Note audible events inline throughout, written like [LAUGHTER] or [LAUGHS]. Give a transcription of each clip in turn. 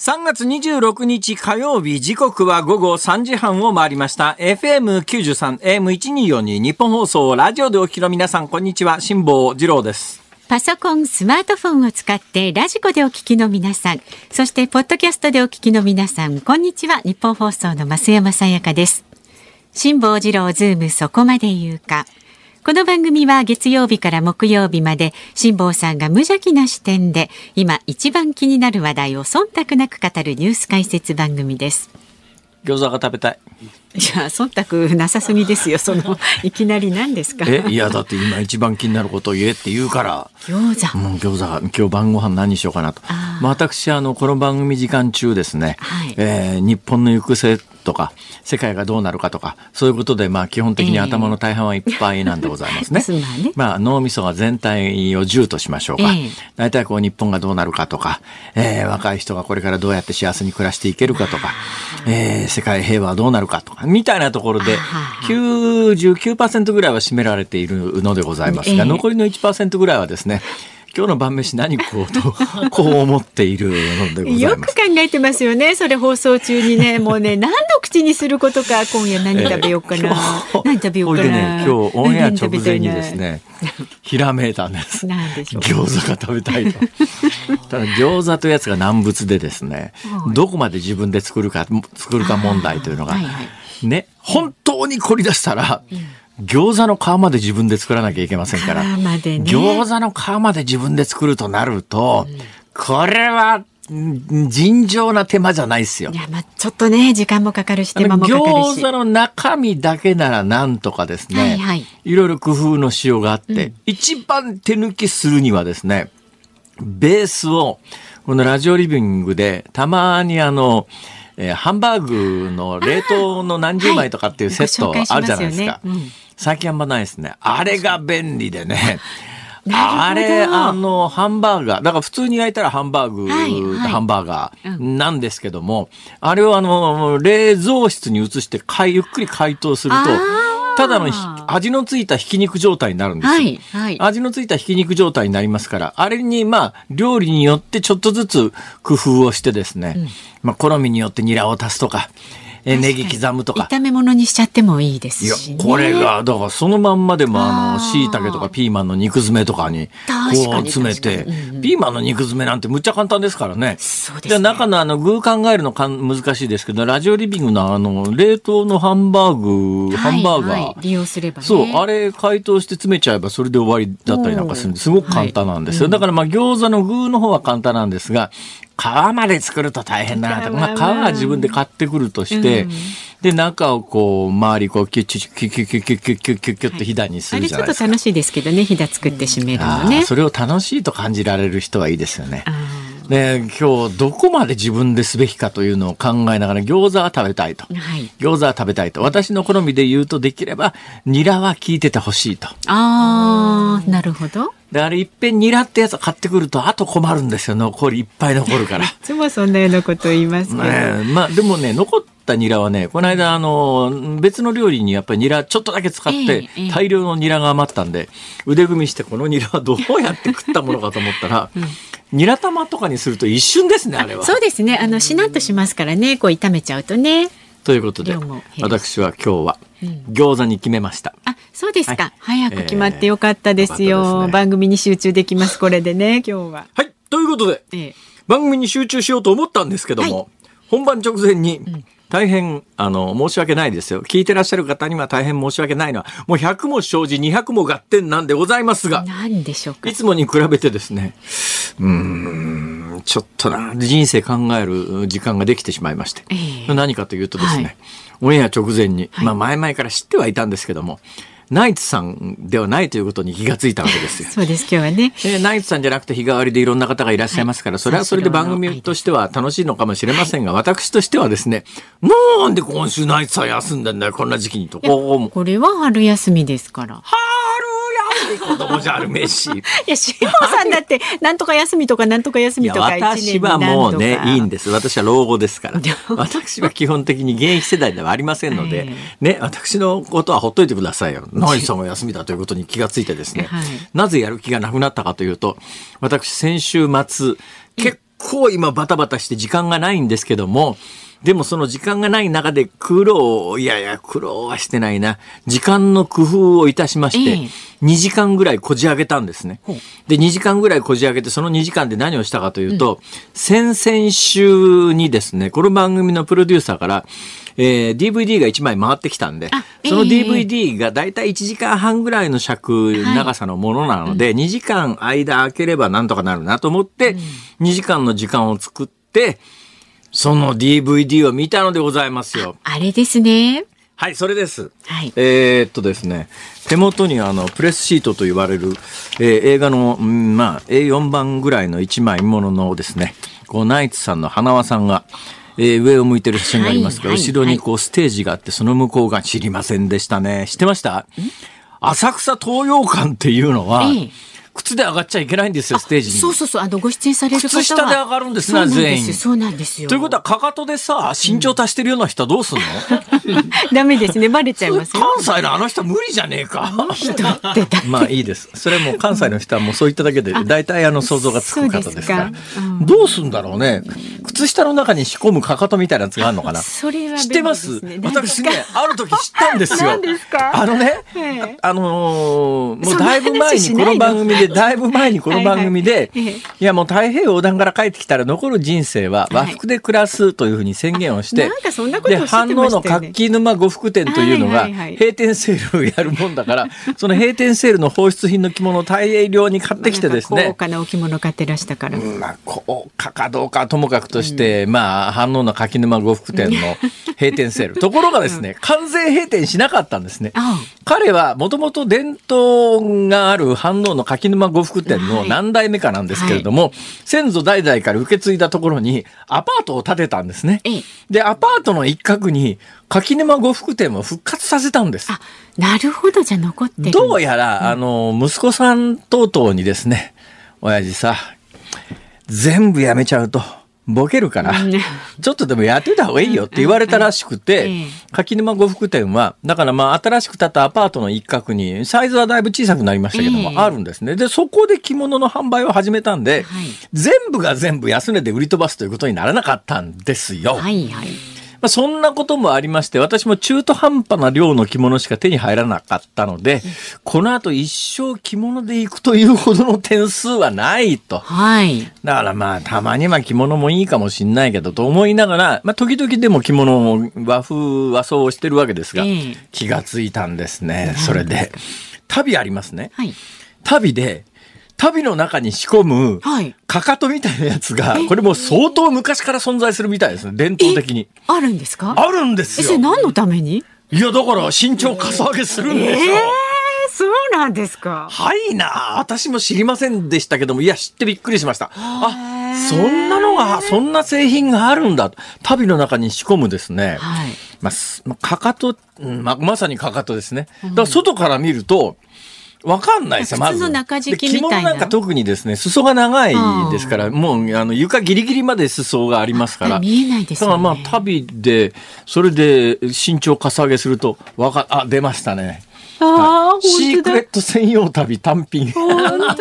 3月26日火曜日時刻は午後3時半を回りました。FM93、AM1242 日本放送、ラジオでお聞きの皆さん、こんにちは。辛坊二郎です。パソコン、スマートフォンを使ってラジコでお聞きの皆さん、そしてポッドキャストでお聞きの皆さん、こんにちは。日本放送の増山さやかです。辛坊二郎ズームそこまで言うか。この番組は月曜日から木曜日まで辛坊さんが無邪気な視点で今一番気になる話題を忖度なく語るニュース解説番組です餃子が食べたいいや忖度なさすぎですよその [LAUGHS] いきなり何ですかえいやだって今一番気になることを言えって言うから餃子、う餃子今日晩ご飯何にしようかなとまあ、私あのこの番組時間中ですね、はい、えー、日本の行く末とか世界がどうなるかとかそういうことでまあ基本的に頭の大半はいっぱいなんでございますね。え [LAUGHS] ーまあ脳みそが全体を10としましょうか、えー、大体こう日本がどうなるかとか、えー、若い人がこれからどうやって幸せに暮らしていけるかとか、えー、世界平和はどうなるかとかみたいなところで、99%ぐらいは占められているのでございますが、残りの1%ぐらいはですね、今日の晩飯何食おうと [LAUGHS] こう思っているのでよく考えてますよねそれ放送中にねもうね [LAUGHS] 何の口にすることか今夜何食べようかな、[LAUGHS] 何食べようかな、ね、今日オンエア直前にですねひらめいたんです餃子が食べたいとただ餃子というやつが難物でですね、どこまで自分で作るか作るか問題というのが、はいはいね、本当に凝り出したら、餃子の皮まで自分で作らなきゃいけませんから、ね、餃子の皮まで自分で作るとなると、うん、これは尋常な手間じゃないですよ。いや、まあちょっとね、時間もかかるし、手間もかかるし。餃子の中身だけならなんとかですね、はいはい、いろいろ工夫のしようがあって、うん、一番手抜きするにはですね、ベースを、このラジオリビングで、たまにあの、えー、ハンバーグの冷凍の何十枚とかっていうセットあるじゃないですか。最近あんまないですね。あれが便利でね。[LAUGHS] あれ、あの、ハンバーガー。だから普通に焼いたらハンバーグ、はいはい、ハンバーガーなんですけども、うん、あれをあの、冷蔵室に移してかい、ゆっくり解凍すると、ただの味のついたひき肉状態になるんですよ、はいはい、味のついたひき肉状態になりますから、あれにまあ、料理によってちょっとずつ工夫をしてですね、うん、まあ、好みによってニラを足すとか、えネギ刻むとか炒め物にしちゃってもいいですし、ね、これがだからそのまんまでもあのしいたけとかピーマンの肉詰めとかにこう詰めて、うん、ピーマンの肉詰めなんてむっちゃ簡単ですからねそうで、ね、中のあの具考えるのかん難しいですけどラジオリビングのあの冷凍のハンバーグ、ハンバーガー、はい利用すれば、ね、そうあれ解凍して詰めちゃえばそれで終わりだったりなんかするんですごく簡単なんですよ、はいうん、だからまあ餃子の具の方は簡単なんですが皮まで作ると大変だなと、まあ、皮は自分で買ってくるとして、で中をこう周りこうキュッキュッキュッキュッキュッキュッキュッキュッキュッとひだにするじゃないですか、あれちょっと楽しいですけどねひだ作って締めるのね、それを楽しいと感じられる人はいいですよね。ね、今日どこまで自分ですべきかというのを考えながら餃子は食べたいと、はい、餃子は食べたいと私の好みで言うとできればニラは効いててほしいとああなるほどで、あれ、いっぺんニラってやつを買ってくると、あと困るんですよ。残りいっぱい残るから。[LAUGHS] いつもそんなようなこと言いますけど。ね、まあ、でもね、残ったニラはね、この間、あの、別の料理にやっぱりニラちょっとだけ使って、大量のニラが余ったんで、腕組みしてこのニラはどうやって食ったものかと思ったら、[LAUGHS] うんニラ玉とかにすると一瞬ですねあれはそうですねあのしなっとしますからねこう炒めちゃうとねということで私は今日は餃子に決めました、うん、あそうですか、はい、早く決まってよかったですよ、えーね、番組に集中できますこれでね [LAUGHS] 今日ははいということで、えー、番組に集中しようと思ったんですけども、はい、本番直前に、うん大変、あの、申し訳ないですよ。聞いてらっしゃる方には大変申し訳ないのは、もう100も生じ、200も合点なんでございますが、何でしょうか。いつもに比べてですね、うーん、ちょっとな、人生考える時間ができてしまいまして、えー、何かというとですね、はい、オンエア直前に、まあ前々から知ってはいたんですけども、はいナイツさんではないということに気がついたわけですよ。[LAUGHS] そうです今日はね、えー、ナイツさんじゃなくて日替わりでいろんな方がいらっしゃいますから、はい、それはそれで番組としては楽しいのかもしれませんが、私としてはですね、[LAUGHS] なんで今週ナイツさん休んだんだよこんな時期にとこれは春休みですから。はあ子供じゃあるめし。いや、志保さんだって、なんとか休みとか、なんとか休みとか。私はもうね、いいんです。私は老後ですから。[LAUGHS] 私は基本的に現役世代ではありませんので、はい、ね、私のことはほっといてくださいよ。何さんが休みだということに気がついてですね、はい、なぜやる気がなくなったかというと、私先週末、結構今バタバタして時間がないんですけども、うんでもその時間がない中で苦労いやいや、苦労はしてないな。時間の工夫をいたしまして、2時間ぐらいこじ上げたんですね。で、2時間ぐらいこじ上げて、その2時間で何をしたかというと、先々週にですね、この番組のプロデューサーから、えー、DVD が1枚回ってきたんで、その DVD がだいたい1時間半ぐらいの尺、長さのものなので、は2時間間空ければなんとかなるなと思って、2時間の時間を作って、その DVD を見たのでございますよ。あれですね。はい、それです。はい、えー、っとですね、手元にあのプレスシートと言われる、えー、映画の、うん、まあ、A4 番ぐらいの1枚もののですね、こうナイツさんの花輪さんが、えー、上を向いてる写真がありますが、はい、後ろにこうステージがあって、その向こうが知りませんでしたね。知ってました浅草東洋館っていうのは、えー靴で上がっちゃいけないんですよ、ステージに。そうそうそう、あの、ご出演される方は靴下で上がるんですな、全員。そうなんですよ。ということは、かかとでさ、身長足してるような人はどうすんの、[LAUGHS] ダメですね、バレちゃいます関西のあの人無理じゃねえか。まあいいです。それも関西の人はもうそう言っただけで、大体あの想像がつく方ですから。どうすんだろうね。靴下の中に仕込むかかとみたいなやつがあるのかな。それは、知ってます私ね、ある時知ったんですよ。[LAUGHS] ですかあのね、あのもうだいぶ前にこの番組でだいぶ前にこの番組で、はいはい、いやもう太平洋横断から帰ってきたら残る人生は和服で暮らすというふうに宣言をして、はい、なんかそんなことで、ね、反応の活気沼呉服店というのが閉店セールをやるもんだから、[LAUGHS] その閉店セールの放出品の着物を大量に買ってきてですね。まあ、高価なお着物買ってらしたから。まあ高価かどうかともかくとして、うん、まあ反応の柿沼呉服店の閉店セール。ところがですね、完全閉店しなかったんですね。彼はもともと伝統がある反応の柿沼呉服店の何代目かなんですけれども、はいはい、先祖代々から受け継いだところにアパートを建てたんですね。で、アパートの一角に柿沼呉服店を復活させたんです。あ、なるほど、じゃ残ってどうやら、あの、息子さん等々にですね、親父さ、全部やめちゃうと、ボケるから、ちょっとでもやってた方がいいよって言われたらしくて、柿沼呉服店は、だからまあ新しく建ったアパートの一角に、サイズはだいぶ小さくなりましたけども、あるんですね。で、そこで着物の販売を始めたんで、全部が全部安値で売り飛ばすということにならなかったんですよ。はいはいまあ、そんなこともありまして、私も中途半端な量の着物しか手に入らなかったので、この後一生着物で行くというほどの点数はないと。はい。だからまあ、たまには着物もいいかもしんないけど、と思いながら、まあ、時々でも着物を和風、和装をしてるわけですが、えー、気がついたんですね、それで。旅ありますね。はい。旅で、旅の中に仕込む、かかとみたいなやつが、これも相当昔から存在するみたいですね、伝統的に。あるんですかあるんですよ。何のためにいや、だから身長かさ上げするんですょ。えーそうなんですか。はいな、私も知りませんでしたけども、いや、知ってびっくりしました。あ、そんなのが、そんな製品があるんだ。旅の中に仕込むですね。はい。まあ、かかと、まあ、まさにかかとですね。だから外から見ると、うんわかんないですよ、まず。中敷きみたいな。着物なんか特にですね、裾が長いですから、もう、あの、床ギリギリまで裾がありますから。見えないです、ね、だからまあ、旅で、それで身長かさ上げすると、わか、あ、出ましたね。ああ、シークレット専用旅単品。本当だ。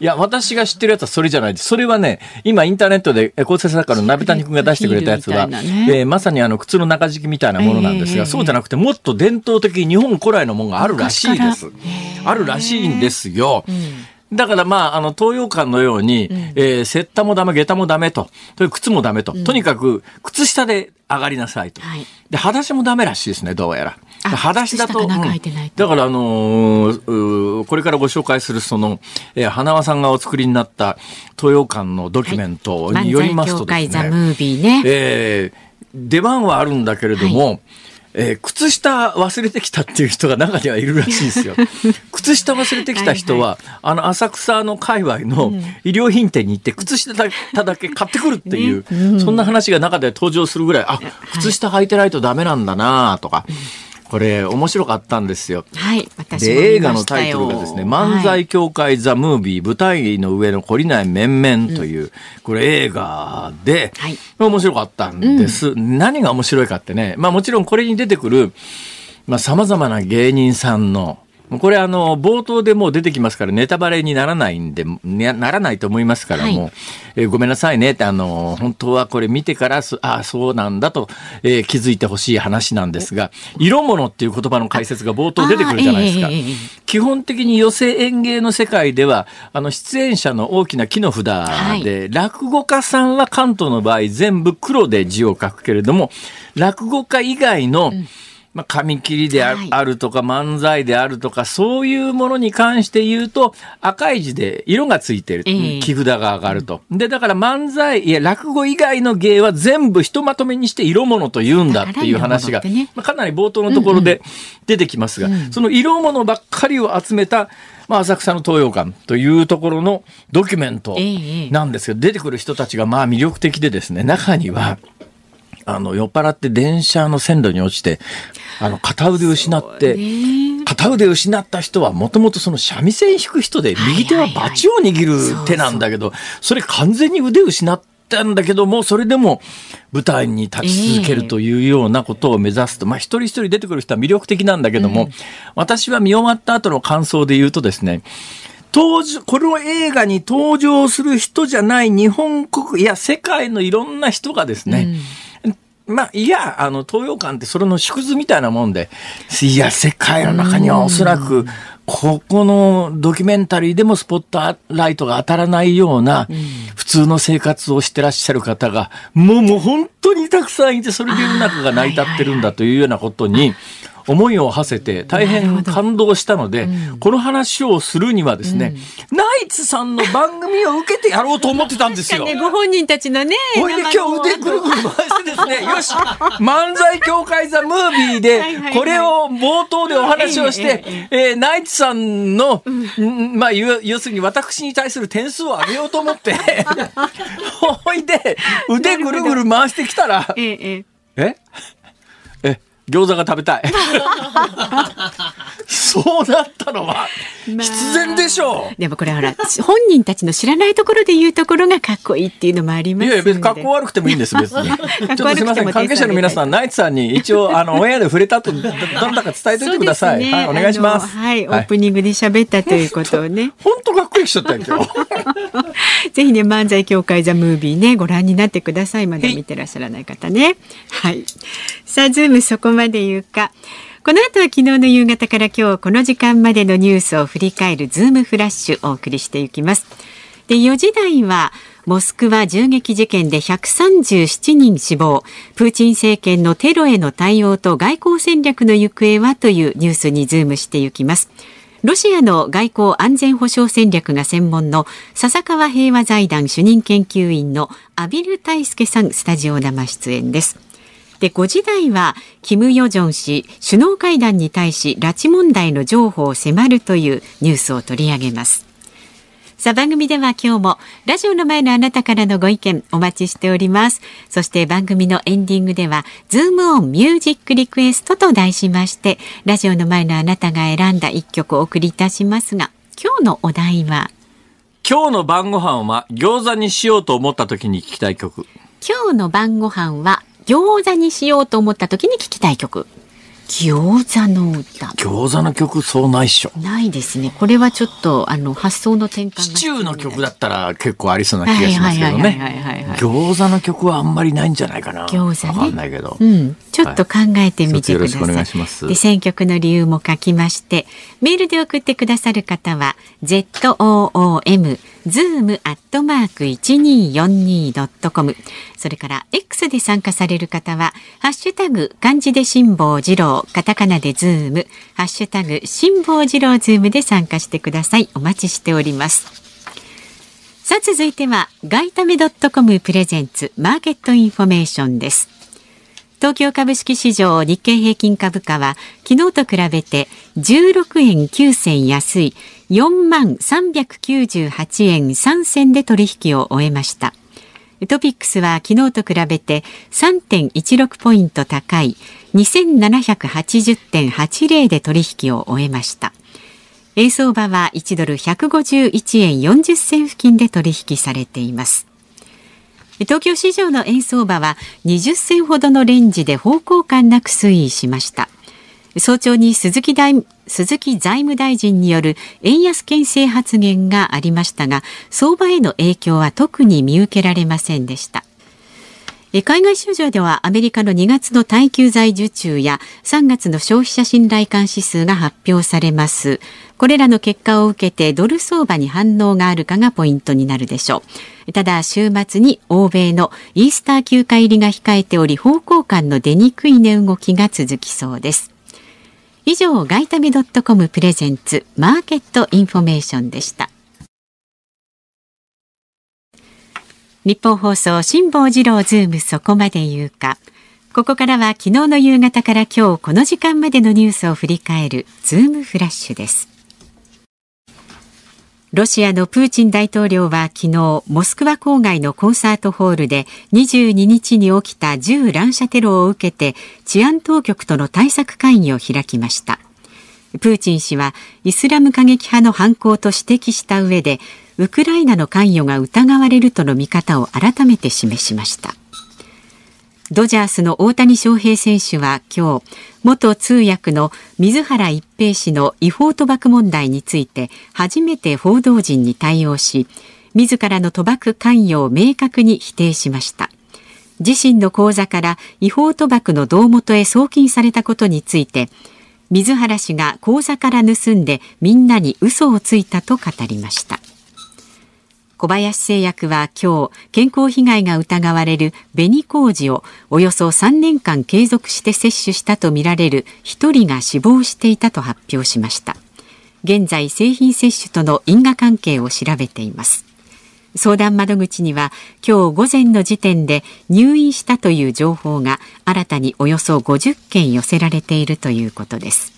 いや、私が知ってるやつはそれじゃないです。それはね、今インターネットで構成作家の鍋谷君が出してくれたやつは、ねえー、まさにあの靴の中敷きみたいなものなんですが、えー、そうじゃなくてもっと伝統的日本古来のものがあるらしいです。えー、あるらしいんですよ。うんだからまあ、あの、東洋館のように、うん、えー、セッタもダメ、下駄もダメと、という靴もダメと、うん、とにかく、靴下で上がりなさいと。はい、で、裸足もダメらしいですね、どうやら。裸足だと、うん、だからあのー、これからご紹介するその、えー、花輪さんがお作りになった東洋館のドキュメントによりますとですね、え出番はあるんだけれども、はいえー、靴下忘れてきたっていう人が中にはいるらしいですよ。[LAUGHS] 靴下忘れてきた人は、はいはい、あの浅草の界隈の衣料品店に行って靴下だけ買ってくるっていう、ねうん、そんな話が中で登場するぐらい、あ、靴下履いてないとダメなんだなとか、これ面白かったんですよ。はい、私映画のタイトルがですね、漫才協会ザ・ムービー、舞台の上の懲りない面々という、うん、これ映画で、はい、面白かったんです、うん、何が面白いかってね、まあもちろんこれに出てくる、まあ様々な芸人さんの、これあの冒頭でもう出てきますからネタバレにならないんでならないと思いますからもう、はい、えごめんなさいねってあの本当はこれ見てからあそうなんだと、えー、気づいてほしい話なんですが色物っていう言葉の解説が冒頭出てくるじゃないですか、えー、基本的に寄席演芸の世界ではあの出演者の大きな木の札で、はい、落語家さんは関東の場合全部黒で字を書くけれども落語家以外の、うんまあ、紙切りであるとか、漫才であるとか、そういうものに関して言うと、赤い字で色がついてる。木札が上がると。で、だから漫才、いや、落語以外の芸は全部ひとまとめにして色物と言うんだっていう話が、まあ、かなり冒頭のところで出てきますが、その色物ばっかりを集めた、まあ、浅草の東洋館というところのドキュメントなんですけど、出てくる人たちがまあ魅力的でですね、中には、あの、酔っ払って電車の線路に落ちて、あの、片腕失って、片腕失った人はもともとその三味線弾く人で、右手はバチを握る手なんだけど、それ完全に腕失ったんだけどもそれでも舞台に立ち続けるというようなことを目指すと、まあ一人一人出てくる人は魅力的なんだけども、私は見終わった後の感想で言うとですね登場、この映画に登場する人じゃない日本国、いや世界のいろんな人がですね、まあ、いや、あの、東洋館ってそれの縮図みたいなもんで、いや、世界の中にはおそらく、ここのドキュメンタリーでもスポットライトが当たらないような、普通の生活をしてらっしゃる方が、もう、もう本当にたくさんいて、それで世の中が成り立ってるんだというようなことに、思いを馳せて大変感動したので、うん、この話をするにはですね、うん、ナイツさんの番組を受けてやろうと思ってたんですよ。ね、ご本人たちのね。ほいで今日腕ぐるるし、漫才協会ザ・ムービーで、これを冒頭でお話をして、えナイツさんの、まあ、要するに私に対する点数を上げようと思って、[LAUGHS] ほいで、腕ぐるぐる回してきたら、ええ、え [LAUGHS] 餃子が食べたい。[LAUGHS] そうなったのは必然でしょう、まあ、でもこれほら本人たちの知らないところで言うところがかっこいいっていうのもありますいやいやかっこ悪くてもいいんです別に [LAUGHS] ちょっとすみません関係者の皆さんナイツさんに一応あのオンエアで触れたとどなたか伝えておいてください、ね、はい、お願いしますはい、オープニングで喋ったということをね本当かっこいい人だったよ今日 [LAUGHS] ぜひね漫才協会ザムービーねご覧になってくださいまだ見てらっしゃらない方ねはいさあズームそこまで言うかこの後は昨日の夕方から今日この時間までのニュースを振り返るズームフラッシュお送りしていきます。で、4時台はモスクワ銃撃事件で137人死亡、プーチン政権のテロへの対応と外交戦略の行方はというニュースにズームしていきます。ロシアの外交安全保障戦略が専門の笹川平和財団主任研究員の畔蒜泰介さんスタジオ生出演です。で、5時台は、キム・ヨジョン氏、首脳会談に対し、拉致問題の譲歩を迫るというニュースを取り上げます。さあ番組では今日もラジオの前のあなたからのご意見お待ちしております。そして番組のエンディングではズームオンミュージックリクエストと題しましてラジオの前のあなたが選んだ一曲をお送りいたしますが今日のお題は今日の晩御飯は餃子にしようと思った時に聞きたい曲。今日の晩御飯は餃子にしようと思った時に聞きたい曲。餃子の歌。餃子の曲そうないっしょ。ないですね。これはちょっとあの発想の転換シチューの曲だったら結構ありそうな気がしますけどね。はいはいはいはい、はい餃子の曲はあんまりないんじゃないかな餃子ねうん、ちょっと考えてみてください、はい、で選曲の理由も書きましてメールで送ってくださる方は ZOOM ズ o o アットマーク 1242.com それから X で参加される方はハッシュタグ漢字で辛坊治郎カタカナでズームハッシュタグ辛坊治郎ズームで参加してくださいお待ちしておりますさあ続いては外為ドットコムプレゼンツマーケットインフォメーションです東京株式市場日経平均株価は昨日と比べて16円9銭安い4万398円3銭で取引を終えましたトピックスは昨日と比べて3.16ポイント高い2780.80で取引を終えました。円相場は1ドル151円40銭付近で取引されています。東京市場の円相場は20銭ほどのレンジで方向感なく推移しました。早朝に鈴木大鈴木財務大臣による円安牽制発言がありましたが、相場への影響は特に見受けられませんでした。海外市場ではアメリカの2月の耐久財受注や3月の消費者信頼感指数が発表されます。これらの結果を受けてドル相場に反応があるかがポイントになるでしょう。ただ週末に欧米のイースター休暇入りが控えており方向感の出にくい値動きが続きそうです。以上、外為ドットコムプレゼンツマーケットインフォメーションでした。日本放送辛坊治郎ズームそこまで言うかここからは昨日の夕方から今日この時間までのニュースを振り返るズームフラッシュですロシアのプーチン大統領は昨日モスクワ郊外のコンサートホールで22日に起きた銃乱射テロを受けて治安当局との対策会議を開きましたプーチン氏はイスラム過激派の犯行と指摘した上でウクライナの関与が疑われるとの見方を改めて示しましたドジャースの大谷翔平選手は今日元通訳の水原一平氏の違法賭博問題について初めて報道陣に対応し自らの賭博関与を明確に否定しました自身の口座から違法賭博の胴元へ送金されたことについて水原氏が口座から盗んでみんなに嘘をついたと語りました。小林製薬は今日、健康被害が疑われる紅麹をおよそ3年間継続して接種したとみられる1人が死亡していたと発表しました。現在、製品接種との因果関係を調べています。相談窓口には今日午前の時点で入院したという情報が新たにおよそ50件寄せられているということです。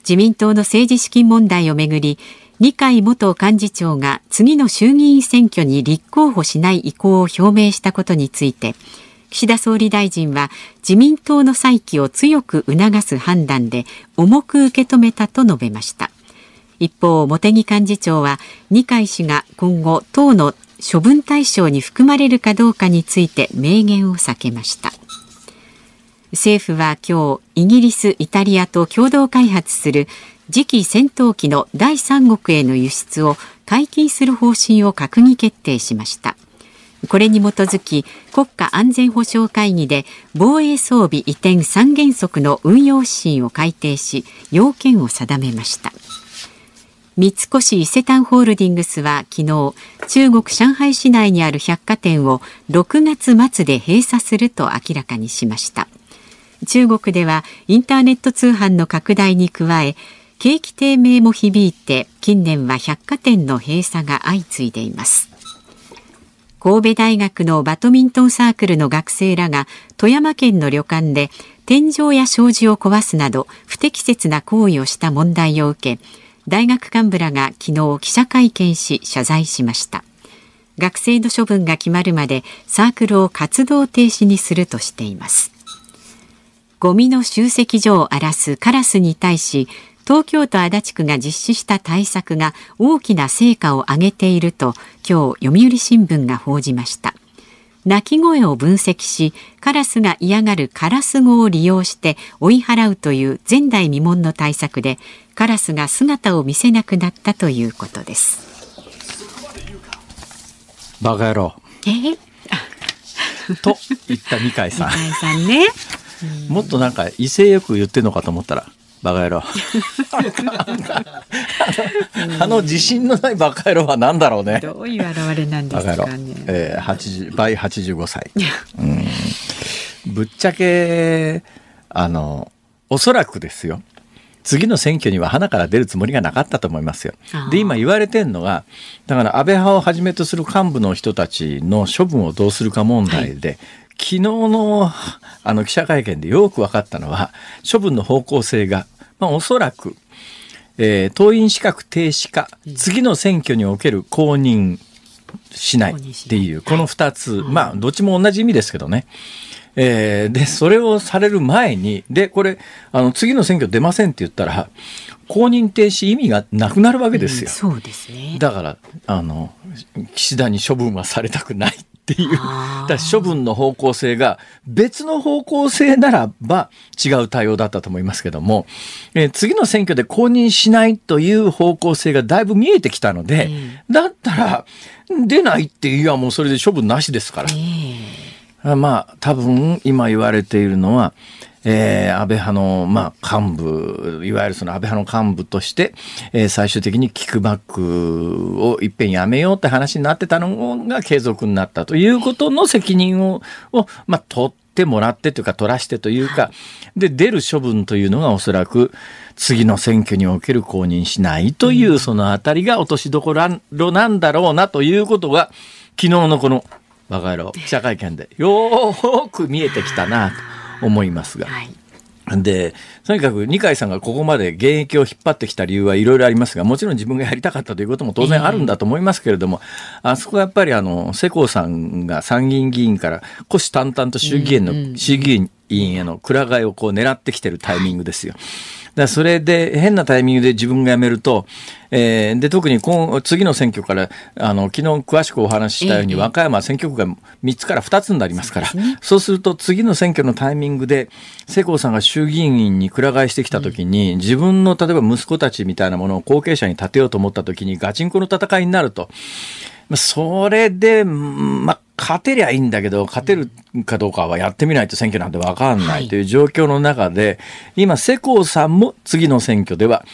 自民党の政治資金問題をめぐり二階元幹事長が次の衆議院選挙に立候補しない意向を表明したことについて岸田総理大臣は自民党の再起を強く促す判断で重く受け止めたと述べました一方茂木幹事長は二階氏が今後党の処分対象に含まれるかどうかについて明言を避けました政府は今日イギリスイタリアと共同開発する次期戦闘機の第三国への輸出を解禁する方針を閣議決定しましたこれに基づき国家安全保障会議で防衛装備移転三原則の運用指針を改定し要件を定めました三越伊勢丹ホールディングスは昨日中国上海市内にある百貨店を6月末で閉鎖すると明らかにしました中国ではインターネット通販の拡大に加え景気低迷も響いて近年は百貨店の閉鎖が相次いでいます神戸大学のバドミントンサークルの学生らが富山県の旅館で天井や障子を壊すなど不適切な行為をした問題を受け大学幹部らが昨日記者会見し謝罪しました学生の処分が決まるまでサークルを活動停止にするとしていますゴミの集積所を荒らすカラスに対し東京都足立区が実施した対策が大きな成果を上げていると今日読売新聞が報じました鳴き声を分析しカラスが嫌がるカラス語を利用して追い払うという前代未聞の対策でカラスが姿を見せなくなったということですバカ野郎えー、と言った二階さん二階さんねもっとなんか威勢よく言ってるのかと思ったらバカ野郎 [LAUGHS] あの自信のないバカ野郎は何だろうねどういう現れなんですかね、えー、80倍85歳、ぶっちゃけあのおそらくですよ次の選挙には花から出るつもりがなかったと思いますよ。で今言われてるのがだから安倍派をはじめとする幹部の人たちの処分をどうするか問題で、はい、昨日のあの記者会見でよく分かったのは処分の方向性がまあ、おそらく、えー、党員資格停止か、次の選挙における公認しないっていう、この2つ、まあ、どっちも同じ意味ですけどね。えー、で、それをされる前に、で、これ、あの、次の選挙出ませんって言ったら、公認停止意味がなくなるわけですよ。うん、そうですね。だから、あの、岸田に処分はされたくないっっていう、だ処分の方向性が別の方向性ならば違う対応だったと思いますけども、えー、次の選挙で公認しないという方向性がだいぶ見えてきたので、うん、だったら出ないっていやもうそれで処分なしですから。えー、まあ多分今言われているのは、えー、安倍派の、まあ、幹部、いわゆるその安倍派の幹部として、えー、最終的にキックバックをいっぺんやめようって話になってたのが継続になったということの責任を、をまあ、取ってもらってというか、取らしてというか、で、出る処分というのがおそらく、次の選挙における公認しないという、そのあたりが落としどころなんだろうなということが、昨日のこの、バカ野郎記者会見でよーく見えてきたなと。思いますが。はいで、とにかく二階さんがここまで現役を引っ張ってきた理由はいろいろありますが、もちろん自分がやりたかったということも当然あるんだと思いますけれども、えー、あそこはやっぱりあの、世耕さんが参議院議員から虎視眈々と衆議院の、うんうん、衆議院委員へのくら替えをこう狙ってきてるタイミングですよ。はいだそれで変なタイミングで自分が辞めると、えー、で特に今次の選挙からあの昨日詳しくお話ししたように、和歌山選挙区が3つから2つになりますから、そうすると次の選挙のタイミングで世耕さんが衆議院にくら替えしてきた時に、自分の例えば息子たちみたいなものを後継者に立てようと思った時にガチンコの戦いになると。それで、まあ、勝てりゃいいんだけど、勝てるかどうかはやってみないと選挙なんてわかんないという状況の中で、今、世耕さんも次の選挙では、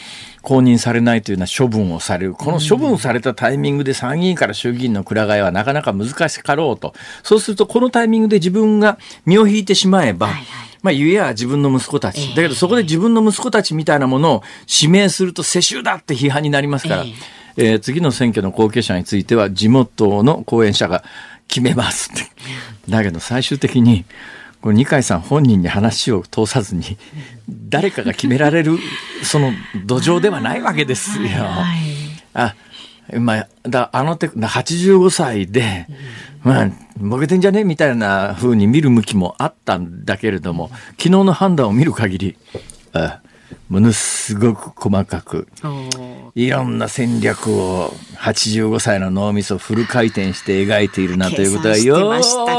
公認されないというような処分をされる。この処分されたタイミングで参議院から衆議院のくら替えはなかなか難しかろうと。そうすると、このタイミングで自分が身を引いてしまえば、まあ、ゆえは自分の息子たち。だけど、そこで自分の息子たちみたいなものを指名すると世襲だって批判になりますから、えー、次の選挙の後継者については、地元の後援者が、決めますって。だけど最終的にこれ二階さん本人に話を通さずに誰かが決められるその土壌ではないわけですよ。あまあ、だあの手85歳で、まあ、ボケてんじゃねみたいな風に見る向きもあったんだけれども昨日の判断を見る限りあものすごく細かくいろんな戦略を85歳の脳みそフル回転して描いているなということはよ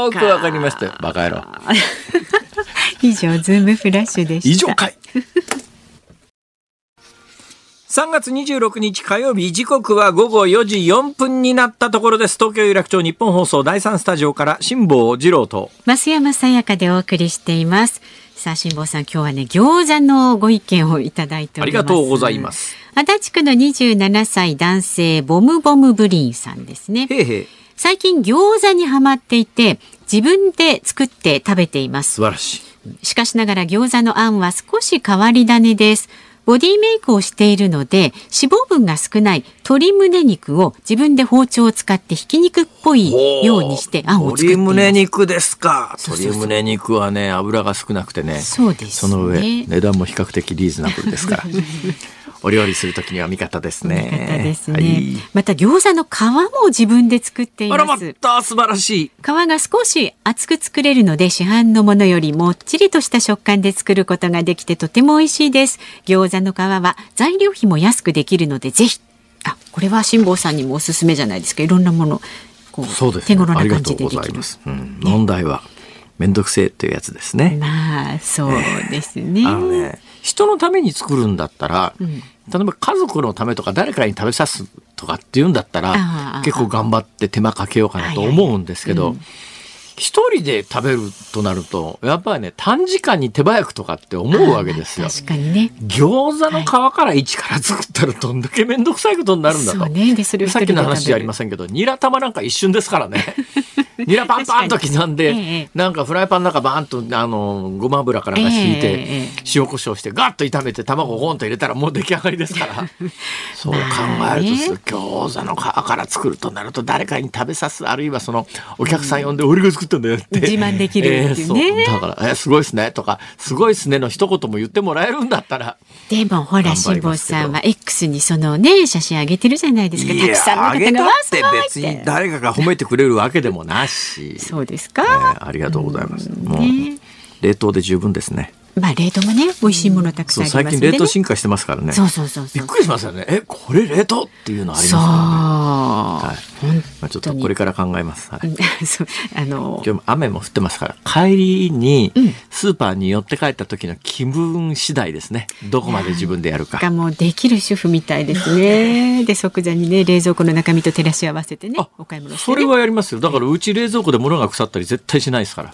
くわかりましたよバカ野郎 [LAUGHS] 以上ズームフラッシュでし以上かい3月26日火曜日時刻は午後4時4分になったところです東京有楽町日本放送第三スタジオから辛坊治郎と増山さやかでお送りしていますさあ辛坊さん今日はね餃子のご意見をいただいてありがとうございます足立区の27歳男性ボムボムブリンさんですね最近餃子にはまっていて自分で作って食べています素晴らしいしかしながら餃子の餡は少し変わり種ですボディメイクをしているので脂肪分が少ない鶏胸肉を自分で包丁を使ってひき肉っぽいようにしてあんを作っています鶏胸肉ですか鶏胸肉はね油が少なくてねそうです、ね、その上値段も比較的リーズナブルですから [LAUGHS] お料理するときには味方ですね。味方ですね、はい。また餃子の皮も自分で作っています。あらまた素晴らしい。皮が少し厚く作れるので市販のものよりもっちりとした食感で作ることができてとても美味しいです。餃子の皮は材料費も安くできるのでぜひ。あ、これは辛坊さんにもおすすめじゃないですか。いろんなもの。うそうです、ね、手頃な感じでできる。うん、問題は面倒くせえっていうやつですね。まあそうですねえー、あのね人のために作るんだったら、うん、例えば家族のためとか誰かに食べさすとかっていうんだったら結構頑張って手間かけようかなと思うんですけど。一人で食べるとなるとやっぱりね短時間に手早くとかって思うわけですよ。確かにね餃子の皮から一から作ったらどんだけ面倒くさいことになるんだと、はいね、さっきの話じゃありませんけどニラ玉なんか一瞬ですからね [LAUGHS] ニラパンパンと刻んで、なんかフライパンの中バーンとあのごま油からが引いて、塩胡椒してガッと炒めて卵をゴンと入れたらもう出来上がりですから [LAUGHS] そう考えると餃子の皮から作るとなると誰かに食べさすあるいはそのお客さん呼んで、俺が作ったんだよって、自慢できるっていう、ね、[LAUGHS] そうだから、えすごいっすねとかすごいっすねの一言も言ってもらえるんだったらでもほら辛坊さんは X にそのね写真あげてるじゃないですかたくさんの方がわーって別に誰かが褒めてくれるわけでもないし。そうですか、えー、ありがとうございます。うん、ね、冷凍で十分ですね。まあ冷凍もね美味しいものたくさんあります、ね、最近冷凍進化してますからね。そうそうそうびっくりしますよね。えこれ冷凍っていうのありますからね。はい。まあちょっとこれから考えます。はい。[LAUGHS] そうあの今日も雨も降ってますから帰りにスーパーに寄って帰った時の気分次第ですね。どこまで自分でやるか。がもうできる主婦みたいですね。で即座にね冷蔵庫の中身と照らし合わせてねお買い物して、ね、それはやりますよ。だからうち冷蔵庫で物が腐ったり絶対しないですから。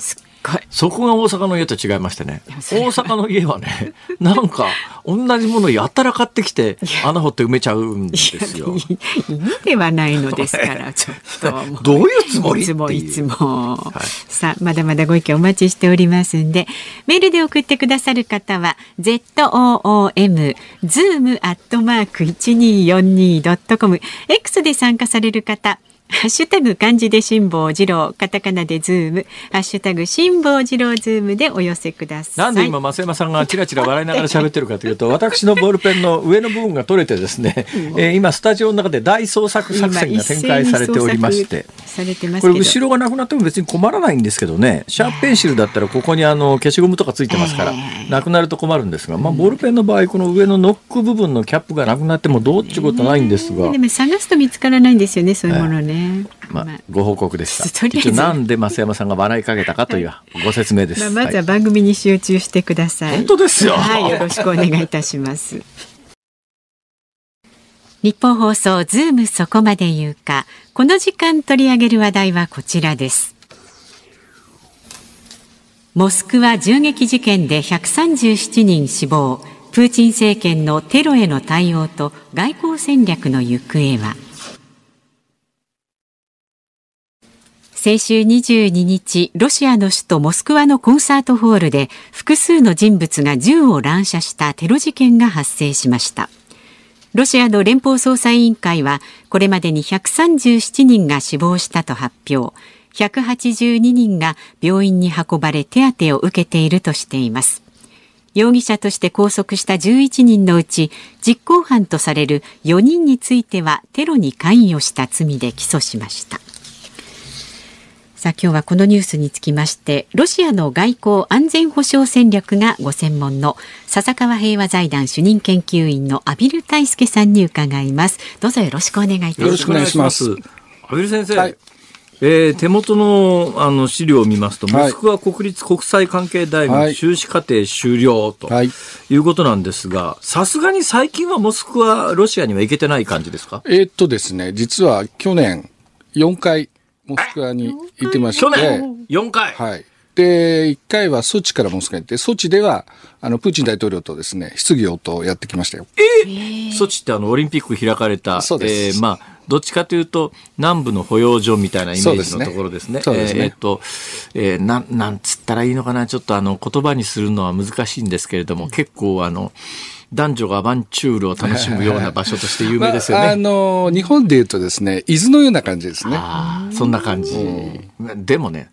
いそこが大阪の家と違いましてね大阪の家はね [LAUGHS] なんか同じものやたら買ってきて穴掘って埋めちゃうんですよ家ではないのですからちょっとどういうつもりいつもいつも、はい、さあまだまだご意見お待ちしておりますんでメールで送ってくださる方は ZOOM zoom アットマーク 1242.com X で参加される方ハッシュタグ漢字で辛坊治郎、カタカナでズーム、ハッシュタグ辛坊治郎ズームでお寄せください。なんで今増山さんがチラチラ笑いながら喋ってるかというと、私のボールペンの上の部分が取れてですね、えー、今スタジオの中で大捜索作戦が展開されておりまして、これ後ろがなくなっても別に困らないんですけどね、シャーペンシルだったらここにあの消しゴムとかついてますから、なくなると困るんですが、まあボールペンの場合この上のノック部分のキャップがなくなってもどうっうことないんですが、でも探すと見つからないんですよね、そういうものね。まあ、ご報告でした。[LAUGHS] 一応なんで増山さんが笑いかけたかというご説明です。まあ、まずは番組に集中してください。本当ですよ。はい、よろしくお願いいたします。日本放送ズームそこまで言うか。この時間取り上げる話題はこちらです。モスクワ銃撃事件で137人死亡。プーチン政権のテロへの対応と外交戦略の行方は。先週22日、ロシアの首都モスクワのコンサートホールで複数の人物が銃を乱射したテロ事件が発生しました。ロシアの連邦捜査委員会はこれまでに137人が死亡したと発表。182人が病院に運ばれ手当を受けているとしています。容疑者として拘束した11人のうち実行犯とされる4人についてはテロに関与した罪で起訴しました。さあ今日はこのニュースにつきましてロシアの外交安全保障戦略がご専門の笹川平和財団主任研究員の阿比留大輔さんに伺いますどうぞよろしくお願いいたしますよろしくお願いします阿比留先生、はい、えー、手元のあの資料を見ますと、モスクワ国立国際関係大学修士課程修了ということなんですが、さすがに最近はモスクワ、ロシアには行けてない感じですかえー、っとですね、実は去年4回モスクワに行ってまして去年4回はいで1回はソチからモスクワに行ってソチではあのプーチン大統領とですね質疑応答やってきましたよえー、ソチってあのオリンピック開かれたそうです、えー、まあどっちかというと南部の保養所みたいなイメージのところですね。すねすねえー、っと、えー、ななんつったらいいのかなちょっとあの言葉にするのは難しいんですけれども結構あの。男女がアバンチュールを楽しむような場所として有名ですよね。[LAUGHS] まあ、あのー、日本でいうとですね、伊豆のような感じですね。そんな感じ。でもね、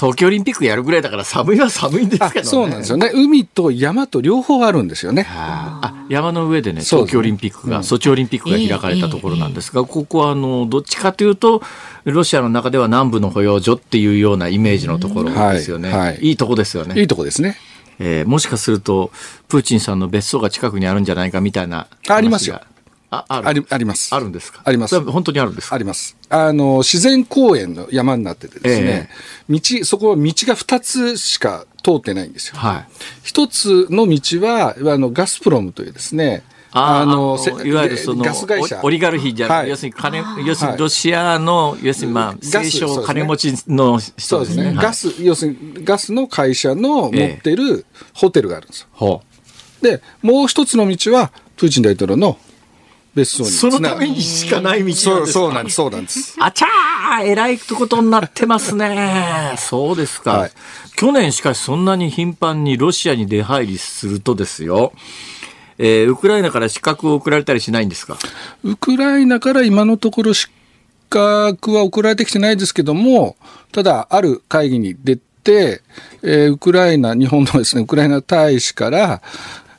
東京オリンピックやるぐらいだから寒いは寒いんですけど、ね、そうなんですよね。海と山と両方あるんですよね。あ山の上でね、東京オリンピックが、ねうん、ソチオリンピックが開かれたところなんですが、ここはあの、どっちかというと、ロシアの中では南部の保養所っていうようなイメージのところですよね。うんはいはい、いいとこですよね。いいとこですね。えー、もしかするとプーチンさんの別荘が近くにあるんじゃないかみたいなありますよああるあります。あるんですかあります。本当にあるんですあります。あの、自然公園の山になっててですね、えー、道、そこは道が2つしか通ってないんですよ。はい。1つの道は、あの、ガスプロムというですね、あのいわゆるそのオリガルヒじゃ、はい、要するに金要するにロシアの、要するにまあ政商金持ちの人ですね。ガス要するにガスの会社の持ってるホテルがあるんですよ。でもう一つの道はプーチン大統領の別荘にそのためにしかない道なんですかそうなんですそうなんですあちゃーえらいことになってますねそうですか、はい、去年しかしそんなに頻繁にロシアに出入りするとですよえー、ウクライナから資格を送られたりしないんですかウクライナから今のところ資格は送られてきてないですけども、ただ、ある会議に出て、えー、ウクライナ、日本のですね、ウクライナ大使から、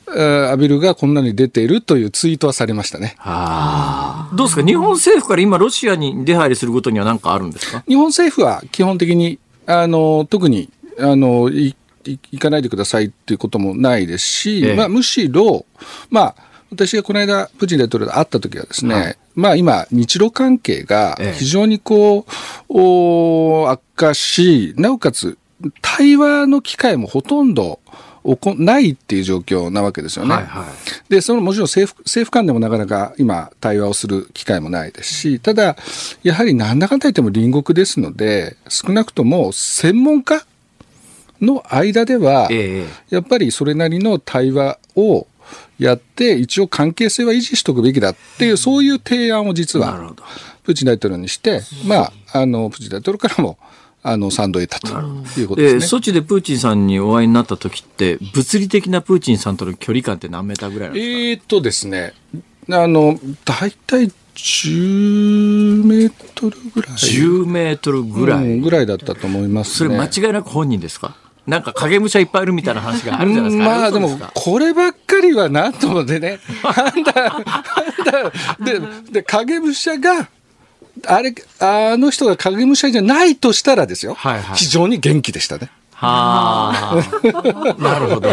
アビルがこんなに出ているというツイートはされましたね。どうですか、日本政府から今、ロシアに出入りすることには何かあるんですか日本政府は基本的に、あの特にあの行かないでくださいっていうこともないですし、ええ、まあ、むしろ、まあ、私がこの間、プーチン大統領と会った時はですね、はい、まあ今、日露関係が非常にこう、え、悪化し、なおかつ対話の機会もほとんどないっていう状況なわけですよね。はいはい、で、そのもちろん政府政府間でもなかなか今、対話をする機会もないですし、ただ、やはりなんだかんだ言っても隣国ですので、少なくとも専門家の間では、やっぱりそれなりの対話をやって、一応関係性は維持しておくべきだっていう、そういう提案を実は、プーチン大統領にして、まあ、あのプーチン大統領からも、あの賛同得たということですね、ソチでプーチンさんにお会いになった時って物理的なプーチンさんとの距離感って何メーターぐらいなんですかえっとですねあの大体10メートルぐらい十メートルぐらい、うん、ぐらいだったと思います、ね、それ間違いなく本人ですかなんか影武者いっぱいいるみたいな話があるじゃないですか。まあでも、こればっかりはなんともでね、[LAUGHS] 判断、判断、で、で、影武者が、あれ、あの人が影武者じゃないとしたらですよ、はいはい、非常に元気でしたね。はあ、[LAUGHS] なるほど。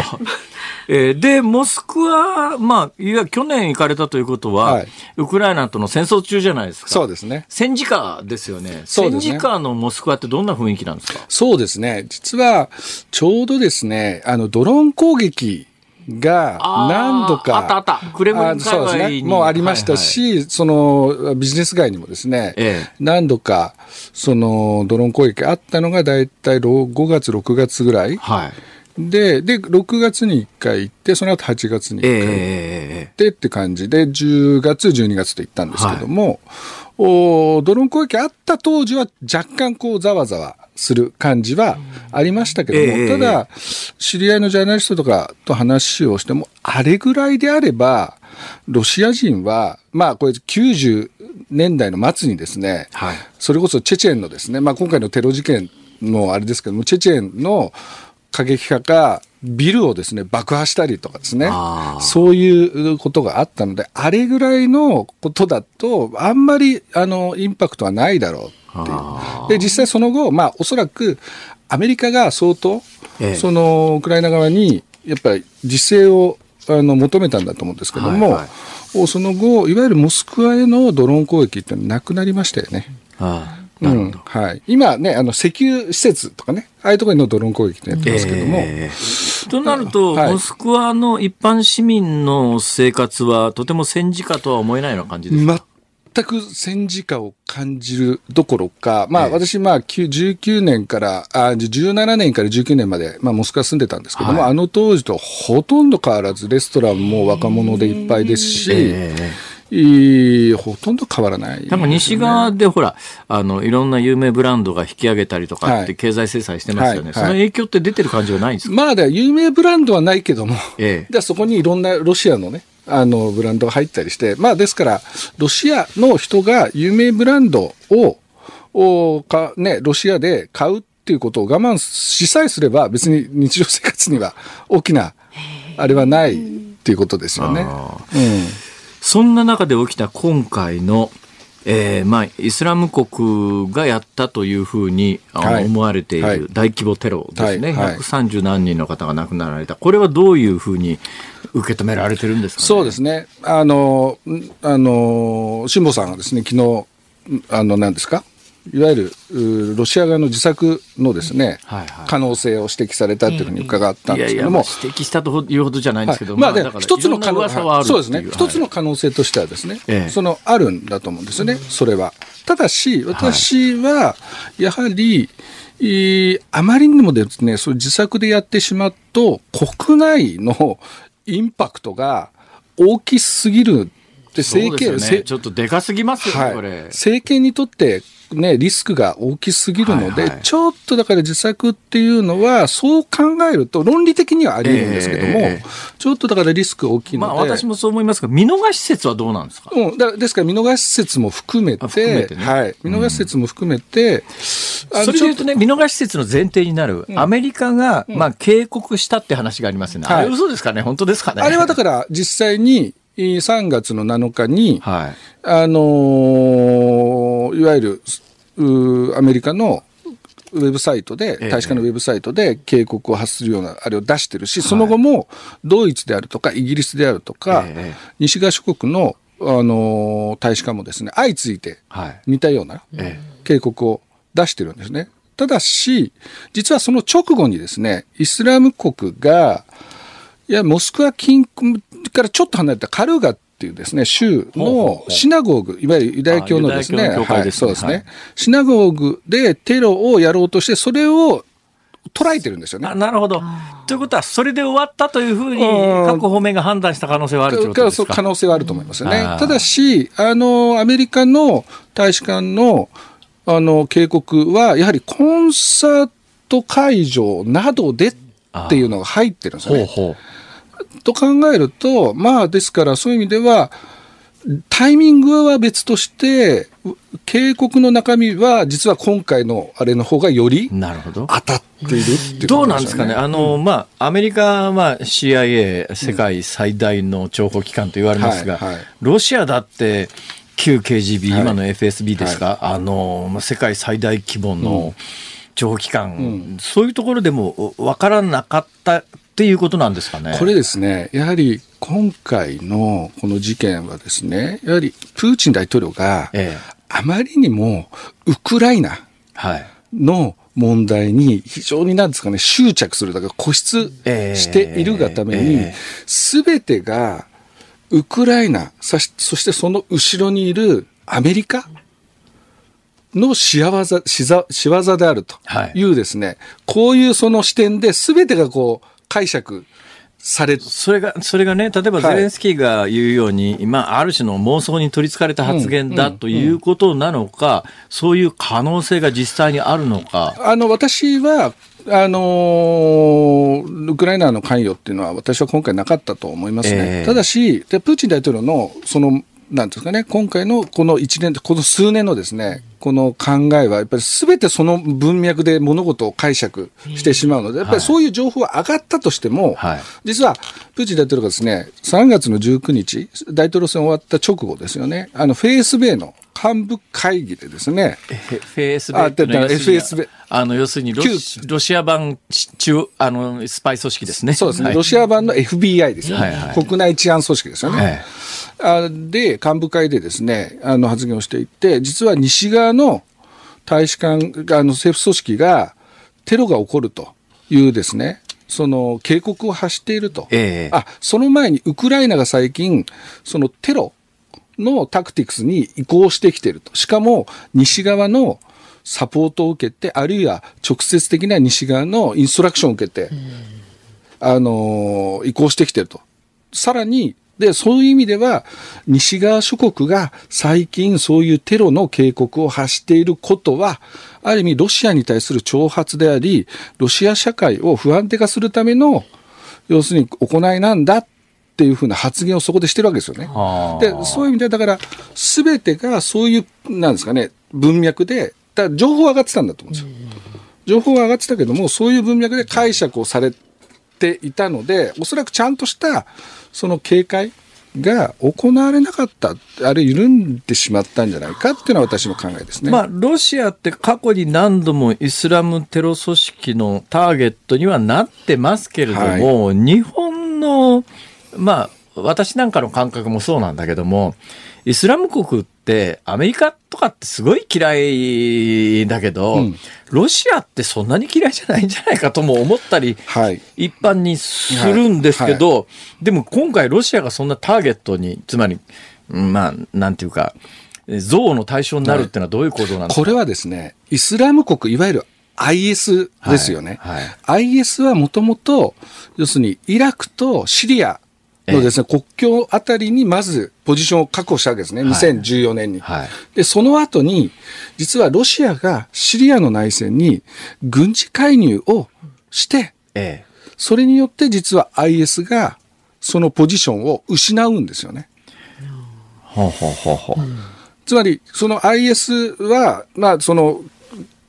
えー、で、モスクワ、まあ、いわ去年行かれたということは、はい、ウクライナとの戦争中じゃないですか。そうですね。戦時下ですよね。そうですね。戦時下のモスクワってどんな雰囲気なんですかそうですね。実は、ちょうどですね、あの、ドローン攻撃が何度かあったあったクレムリン界隈に、ね、もありましたし、はいはい、そのビジネス街にもですね、ええ、何度かそのドローン攻撃あったのが大体5月6月ぐらい、はい、でで6月に1回行ってその後8月に1回行ってって感じで10月12月と行ったんですけども、はい、おドローン攻撃あった当時は若干こうざわざわ。する感じはありましたけども、ただ、知り合いのジャーナリストとかと話をしても、あれぐらいであれば、ロシア人は、まあ、これ90年代の末にですね、はい、それこそチェチェンのですね、まあ、今回のテロ事件のあれですけども、チェチェンの過激派かビルをですね、爆破したりとかですね、そういうことがあったので、あれぐらいのことだと、あんまり、あの、インパクトはないだろうっていう。で、実際その後、まあ、おそらく、アメリカが相当、ええ、その、ウクライナ側に、やっぱり自制をあの求めたんだと思うんですけども、はいはい、その後、いわゆるモスクワへのドローン攻撃ってなくなりましたよね。ああうん、はい、今ね、あの石油施設とかね、ああいうところのドローン攻撃ってやってますけども。えー、となると、はい、モスクワの一般市民の生活は、とても戦時下とは思えないような感じですか全く戦時下を感じるどころか、まあ、私、まあ、19年から、あ17年から19年まで、まあ、モスクワ住んでたんですけども、はい、あの当時とほとんど変わらず、レストランも若者でいっぱいですし、えーほとんど変わらない、ね、多分西側でほらあのいろんな有名ブランドが引き上げたりとかって経済制裁してますよね、はいはい、その影響って出てる感じはないんですか、まあ、有名ブランドはないけども、ええ、そこにいろんなロシアのねあのブランドが入ったりして、まあ、ですからロシアの人が有名ブランドををか、ね、ロシアで買うっていうことを我慢しさえすれば別に日常生活には大きなあれはないっていうことですよね。うんそんな中で起きた今回の、えーまあ、イスラム国がやったというふうに、思われている大規模テロですね、はいはい、130何人の方が亡くなられた、これはどういうふうに受け止められてるんですか、ね、そうですね、あの、あの辛坊さんがですね昨日あのんですかいわゆるロシア側の自作のですね、はいはい、可能性を指摘されたというふうに伺ったんですけども、いやいや指摘したというほどじゃないんですけど、はい、まあ、で一つの可能性はそうですね、一つの可能性としてはですね、はい、そのあるんだと思うんですよね、それは。ただし、私はやはり、はい、あまりにもですね、そ自作でやってしまうと、国内のインパクトが大きすぎるで政権、ね、ちょっとでかすぎますよね、はい、これ。政権にとって、ね、リスクが大きすぎるので、はいはい、ちょっとだから自作っていうのは、そう考えると、論理的にはありえるんですけども、えー、ちょっとだからリスク大きいので、まあ、私もそう思いますが、見逃し説はどうなんですか、うん、だですから、見逃し説も含めて、めてね、はい、見逃し説も含めて、うんそれでいうとね、見逃し説の前提になる、うん、アメリカが、まあ、警告したって話がありますよね、はい、あれ、嘘ですかね、本当ですかね。あれはだから、実際に3月の7日に、はい、あのいわゆるアメリカのウェブサイトで、大使館のウェブサイトで警告を発するような、あれを出してるし、その後もドイツであるとか、イギリスであるとか、西側諸国の、あの大使館もですね、相次いで似たような警告を出してるんですね。ただし、実はその直後にですね、イスラム国が、いや、モスクワ近からちょっと離れたカルガっていうですね、州のシナゴーグ、いわゆるユダヤ教のですね、はい、そうですね、はい、シナゴーグでテロをやろうとして、それを捉えてるんですよね。なるほど。ということは、それで終わったというふうに、各方面が判断した可能性はあるということですか可能性はあると思いますよね。ただし、あの、アメリカの大使館の、あの、警告は、やはりコンサート会場などでっていうのが入ってるんですよね。ほうほうと考えると、まあ、ですからそういう意味では、タイミングは別として、警告の中身は、実は今回のあれの方がより当たっているっていう、ね、どうなんですかね、あの、うん、まあ、アメリカは CIA、世界最大の諜報機関と言われますが、うんはいはい、ロシアだって、旧 KGB、はい、今の FSB ですか、はい、あの、まあ、世界最大規模の、諜報機関、うん、そういうところでも分からなかったっていうことなんですかね。これですね、やはり今回のこの事件はですね、やはりプーチン大統領が、あまりにもウクライナの問題に非常になんですかね、執着する、だから固執しているがために、すべてがウクライナ、そしてその後ろにいるアメリカの仕業、仕業であるというですね、はい、こういうその視点で全てがこう、解釈されそれが、それがね、例えばゼレンスキーが言うように、はい、まあ、ある種の妄想に取りつかれた発言だということなのか、そういう可能性が実際にあるのか。あの、私は、あのウクライナの関与っていうのは、私は今回なかったと思いますね。えー、ただし、でプーチン大統領の、その、なんですかね、今回のこの1年、この数年のですね、この考えは、やっぱりすべてその文脈で物事を解釈してしまうので、やっぱりそういう情報は上がったとしても、はい、実はプーチン大統領がですね、3月の19日、大統領選終わった直後ですよね、あのフェイス米の幹部会議でですね、フェ FSB あの要するにロシア版中あのスパイ組織ですね。そうですね、はい、ロシア版の FBI ですよね、はいはい、国内治安組織ですよね。はいで、幹部会でですね、あの発言をしていて、実は西側の大使館、あの政府組織がテロが起こるというですね、その警告を発していると、ええ、あその前にウクライナが最近、そのテロのタクティクスに移行してきていると、しかも西側のサポートを受けて、あるいは直接的な西側のインストラクションを受けて、うん、あの移行してきていると、さらにで、そういう意味では、西側諸国が最近そういうテロの警告を発していることは、ある意味ロシアに対する挑発であり、ロシア社会を不安定化するための、要するに行いなんだっていうふうな発言をそこでしてるわけですよね。で、そういう意味で、だから、すべてがそういう、なんですかね、文脈で、だ情報は上がってたんだと思うんですよ。情報は上がってたけども、そういう文脈で解釈をされていたので、おそらくちゃんとした、その警戒が行われなかった、あれ、緩んでしまったんじゃないかっていうのは私の考えですね、まあ、ロシアって過去に何度もイスラムテロ組織のターゲットにはなってますけれども、はい、日本の、まあ、私なんかの感覚もそうなんだけども、イスラム国っ、アメリカとかってすごい嫌いだけど、うん、ロシアってそんなに嫌いじゃないんじゃないかとも思ったり、はい、一般にするんですけど、はいはい、でも今回ロシアがそんなターゲットに、つまり、まあ、なんていうか、憎悪の対象になるっていうのはどういうことなんですか、これはですね、イスラム国、いわゆる IS ですよね。はいはい、IS はもともと、要するにイラクとシリアのですね、国境あたりにまずポジションを確保したわけですね、2014年に。はいはい、で、その後に、実はロシアがシリアの内戦に軍事介入をして、ええ、それによって実は IS がそのポジションを失うんですよね。ほうほう。つまり、その IS は、まあ、その、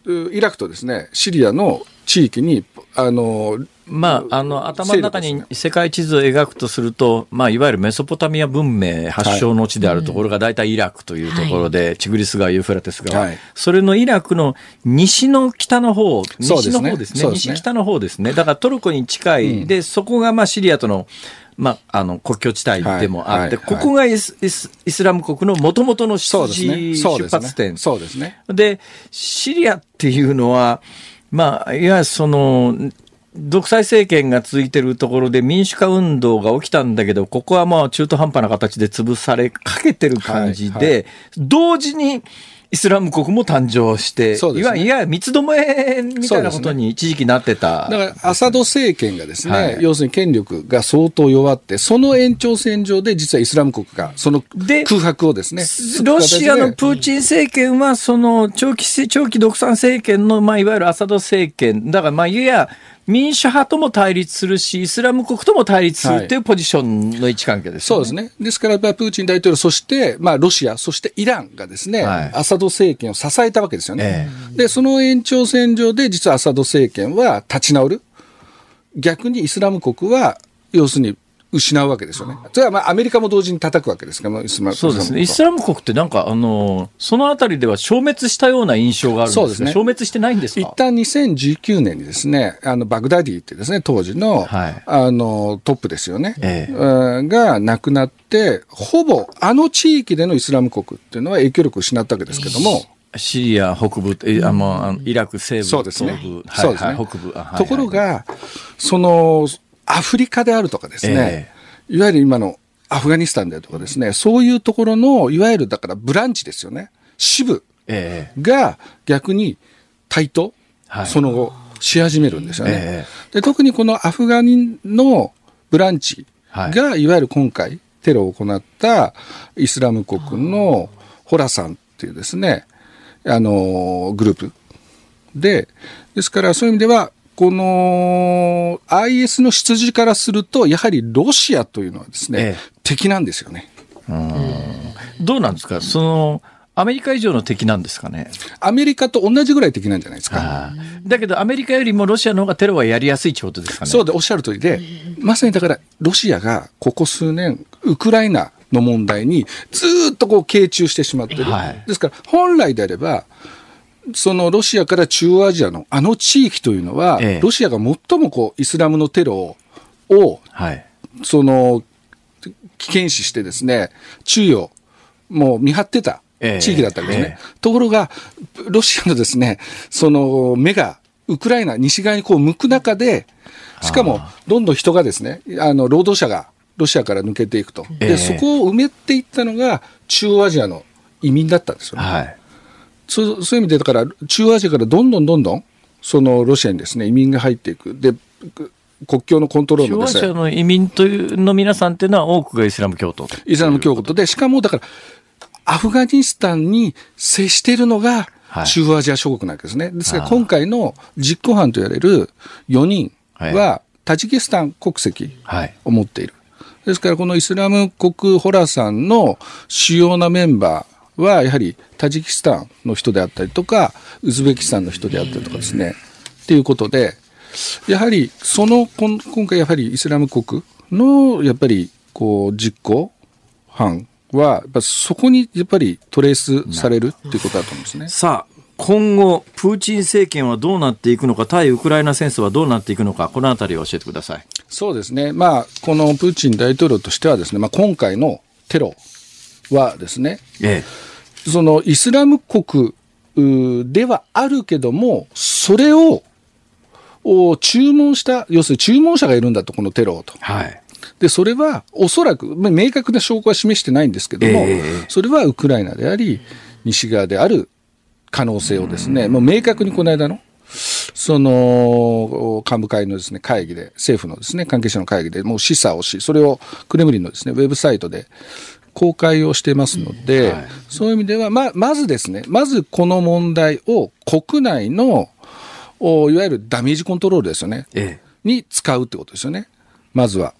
イラクとですね、シリアの地域にあのまあ、あの頭の中に世界地図を描くとすると、まあ、いわゆるメソポタミア文明発祥の地であるところが大体イラクというところで、はい、チグリス川ユーフラテス川、はい、それのイラクの西の北の方西の方ですね、ねね、西北の方ですねだからトルコに近い、うん、でそこがまあシリアとのまあ、あの国境地帯でもあって、ここがイスイスラム国のもともとの出,、発点。そうですね。で、シリアっていうのは、まあ、いや、その、独裁政権が続いてるところで民主化運動が起きたんだけど、ここはまあ中途半端な形で潰されかけてる感じで、はいはい、同時にイスラム国も誕生して、ね、いわゆる三つどもえみたいなことに一時期なってた、ね、だからアサド政権がですね、はい、要するに権力が相当弱って、その延長線上で実はイスラム国がその空白をですねロシアのプーチン政権は、その長期長期独裁政権の、まあ、いわゆるアサド政権、だからまあいや、民主派とも対立するし、イスラム国とも対立するというポジションの位置関係です、ねはい、そうですね。ですから、プーチン大統領、そして、まあ、ロシア、そしてイランがですね、はい、アサド政権を支えたわけですよね。えー、で、その延長線上で、実はアサド政権は立ち直る。逆にイスラム国は、要するに失うわけですよね。それはまあアメリカも同時に叩くわけですから、イスラムそうですね。イスラム国ってなんか、あの、そのあたりでは消滅したような印象があるんですそうですね、消滅してないんですか一旦2019年にですね、あの、バグダディってですね、当時の、はい、あの、トップですよね、ええ、が亡くなって、ほぼあの地域でのイスラム国っていうのは影響力を失ったわけですけども、シリア北部、あのイラク西部、そうですね、北部、はいはい。ところが、その、アフリカであるとかですね、えー、いわゆる今のアフガニスタンであるとかですね、そういうところの、いわゆるだからブランチですよね、支部が逆に対等、はその後、し始めるんですよね。で特にこのアフガニのブランチが、いわゆる今回、テロを行ったイスラム国のホラさんっていうですね、あの、グループで、ですからそういう意味では、この IS の出自からすると、やはりロシアというのはですね、ええ、敵なんですよね。うんどうなんですか、そのアメリカ以上の敵なんですかね。アメリカと同じぐらい敵なんじゃないですか。だけど、アメリカよりもロシアの方がテロはやりやすいってことですかね。そうで、おっしゃる通りで、まさにだから、ロシアがここ数年、ウクライナの問題にずっとこう、傾注してしまってる。はい、ですから、本来であれば、そのロシアから中央アジアのあの地域というのは、ええ、ロシアが最もこうイスラムのテロを、はい、その危険視してですね注意をもう見張ってた地域だったんですね、え、ところがロシアのですねその目がウクライナ西側にこう向く中でしかもどんどん人がですねあの労働者がロシアから抜けていくと、でそこを埋めていったのが中央アジアの移民だったんですよね。はいそうそういう意味でだから中央アジアからどんどんどんどんそのロシアにですね移民が入っていくで国境のコントロールですね中央アジアの移民というの皆さんっていうのは多くがイスラム教徒イスラム教徒でしかもだからアフガニスタンに接しているのが中央アジア諸国なわけですね。はい、ですから今回の実行犯と言われる4人はタジキスタン国籍を持っている。はいですから、このイスラム国ホラさんの主要なメンバー、はやはりタジキスタンの人であったりとかウズベキスタンの人であったりとかですねっていうことでやはりその今回やはりイスラム国のやっぱりこう実行犯はそこにやっぱりトレースされるっていうことだと思うんですね。さあ今後、プーチン政権はどうなっていくのか、対ウクライナ戦争はどうなっていくのか、このあたりを教えてくださいそうですね、まあ、このプーチン大統領としてはですねまあ、今回のテロはですね、ええ、そのイスラム国ではあるけども、それを注文した、要するに注文者がいるんだと、このテロと。はい、でそれはおそらく、明確な証拠は示してないんですけども、え、それはウクライナであり、西側である可能性をですね、うん、もう明確にこの間の、その幹部会のです、ね、会議で、政府のです、ね、関係者の会議でもう示唆をし、それをクレムリンのです、ね、ウェブサイトで、公開をしてますので、はい、そういう意味では、ままずですね、まずこの問題を国内のおいわゆるダメージコントロールですよね、ええ、に使うってことですよね、まずは。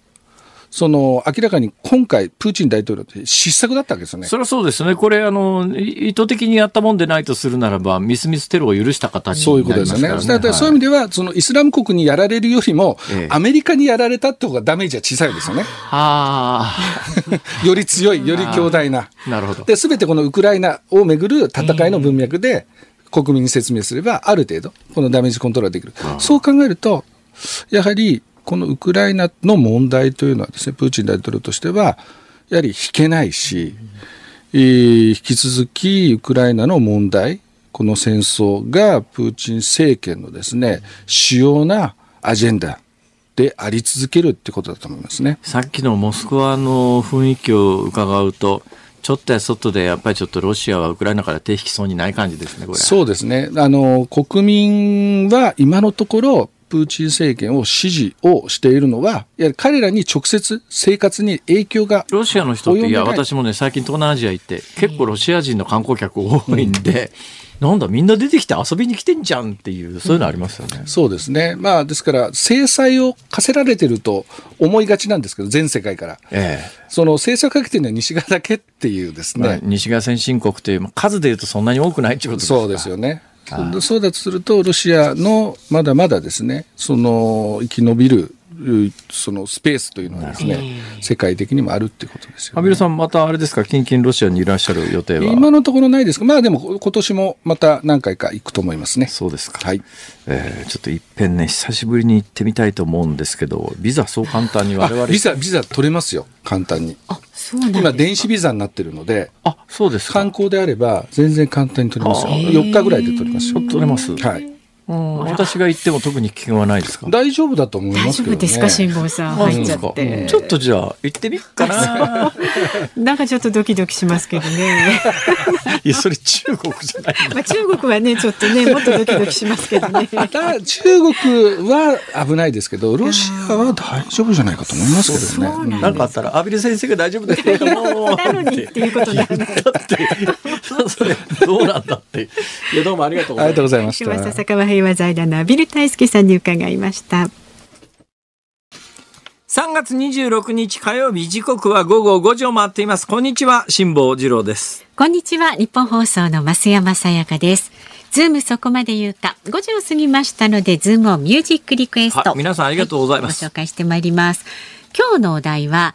その明らかに今回、プーチン大統領って失策だったわけですよねそれはそうですね、これあの、意図的にやったもんでないとするならば、みすみすテロを許した形、ね、そういうことですよね、そういう意味では、はい、そのイスラム国にやられるよりも、ええ、アメリカにやられたって方がダメージは小さいですよね。は [LAUGHS] より強い、[LAUGHS] より強大な。なるほどですべてこのウクライナをめぐる戦いの文脈で、国民に説明すれば、ある程度、このダメージコントロールできる。そう考えると、やはりこのウクライナの問題というのはですねプーチン大統領としてはやはり引けないし、えー、引き続きウクライナの問題この戦争がプーチン政権のですね主要なアジェンダであり続けるってことだと思いますねさっきのモスクワの雰囲気を伺うとちょっとや外でやっぱりちょっとロシアはウクライナから手引きそうにない感じですね、そうですねあの国民は今のところ、プーチン政権を支持をしているのは、いや彼らに直接生活に影響がロシアの人って、いや、私もね、最近東南アジア行って、結構ロシア人の観光客多いんで、うん、なんだ、みんな出てきて遊びに来てんじゃんっていう、そういうのありますよね、うん、そうですね、まあ、ですから、制裁を課せられてると思いがちなんですけど、全世界から、ええ、その制裁をかけてるのは西側だけっていうですね、まあ、西側先進国という、数でいうとそんなに多くないいうことですかそうですよね。そうだとすると、ロシアのまだまだですね、その生き延びるそのスペースというのがですね、世界的にもあるっていうことですよ、ね。畔蒜さん、またあれですか、近々ロシアにいらっしゃる予定は今のところないですまあでも、今年もまた何回か行くと思いますね。そうですか。はい。えー、ちょっといっぺんね、久しぶりに行ってみたいと思うんですけど、ビザそう簡単に我々。ビザ、ビザ取れますよ、簡単に。あ、そうなん今、電子ビザになってるので、あ、そうです観光であれば、全然簡単に取れますよ。4日ぐらいで取れますよ。取れます。はい。うん、私が行っても特に危険はないですか大丈夫だと思いますけど、ね、大丈夫ですか辛坊さん入っちゃって、ちょっとじゃあ行ってみっかな [LAUGHS] なんかちょっとドキドキしますけどね [LAUGHS] いやそれ中国じゃないまあ中国はねちょっとねもっとドキドキしますけどね中国は危ないですけどロシアは大丈夫じゃないかと思いますけどね何かあったら阿先生が大丈夫だど [LAUGHS] なのにっていうことだってそれどうなんだっていやどうもありがとうございました平和財団の阿比ル大輔さんに伺いました。三月二十六日火曜日時刻は午後五時を回っています。こんにちは、辛坊治郎です。こんにちは、日本放送の増山さやかです。ズームそこまで言うか、五時を過ぎましたので、ズームをミュージックリクエスト。皆さんありがとうございます。はい、ご紹介してまいります。今日のお題は、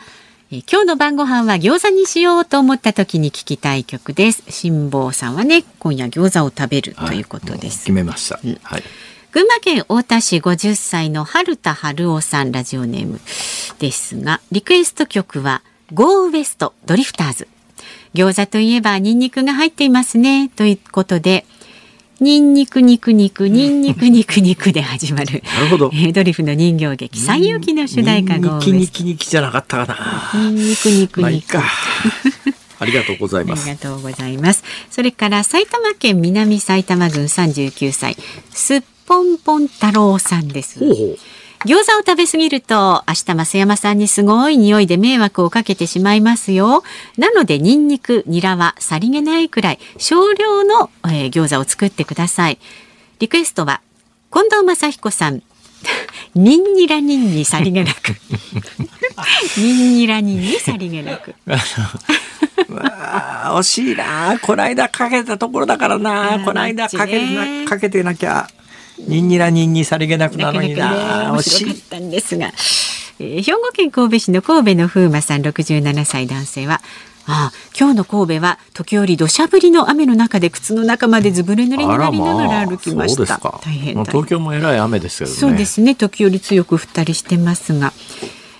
え今日の晩ご飯は餃子にしようと思った時に聞きたい曲です辛坊さんはね今夜餃子を食べるということです、はい、決めました、うん、はい群馬県太田市50歳の春田春夫さんラジオネームですがリクエスト曲はゴーウ e ストドリフターズ餃子といえばニンニクが入っていますねということでにンにく肉肉にンにく肉肉で始まるなるほど、えー、ドリフの人形劇「西遊記」の主題歌がにんにくにニキニじゃなかったかなニンニク肉肉、まあ、[LAUGHS] ありがとうございます。ありがとうございます。それから埼玉県南埼玉郡三十九歳すっぽんぽん太郎さんです。ほうほう餃子を食べ過ぎると明日増山さんにすごい匂いで迷惑をかけてしまいますよなのでニンニクニラはさりげないくらい少量の、えー、餃子を作ってくださいリクエストは近藤正彦さん [LAUGHS] ニンニラニンにさりげなくニンニラニンにさりげなく惜しいなこないだかけたところだからなこないだかけなかけてなきゃニンニラニンニさりげなくなのになかなか、惜しかったんですが、えー、兵庫県神戸市の神戸の風磨さん67歳男性はああ今日の神戸は時折土砂降りの雨の中で靴の中までずぶ濡れになりながら歩きました、まあ、大変東京もえらい雨ですけど、ね、そうですね時折強く降ったりしてますが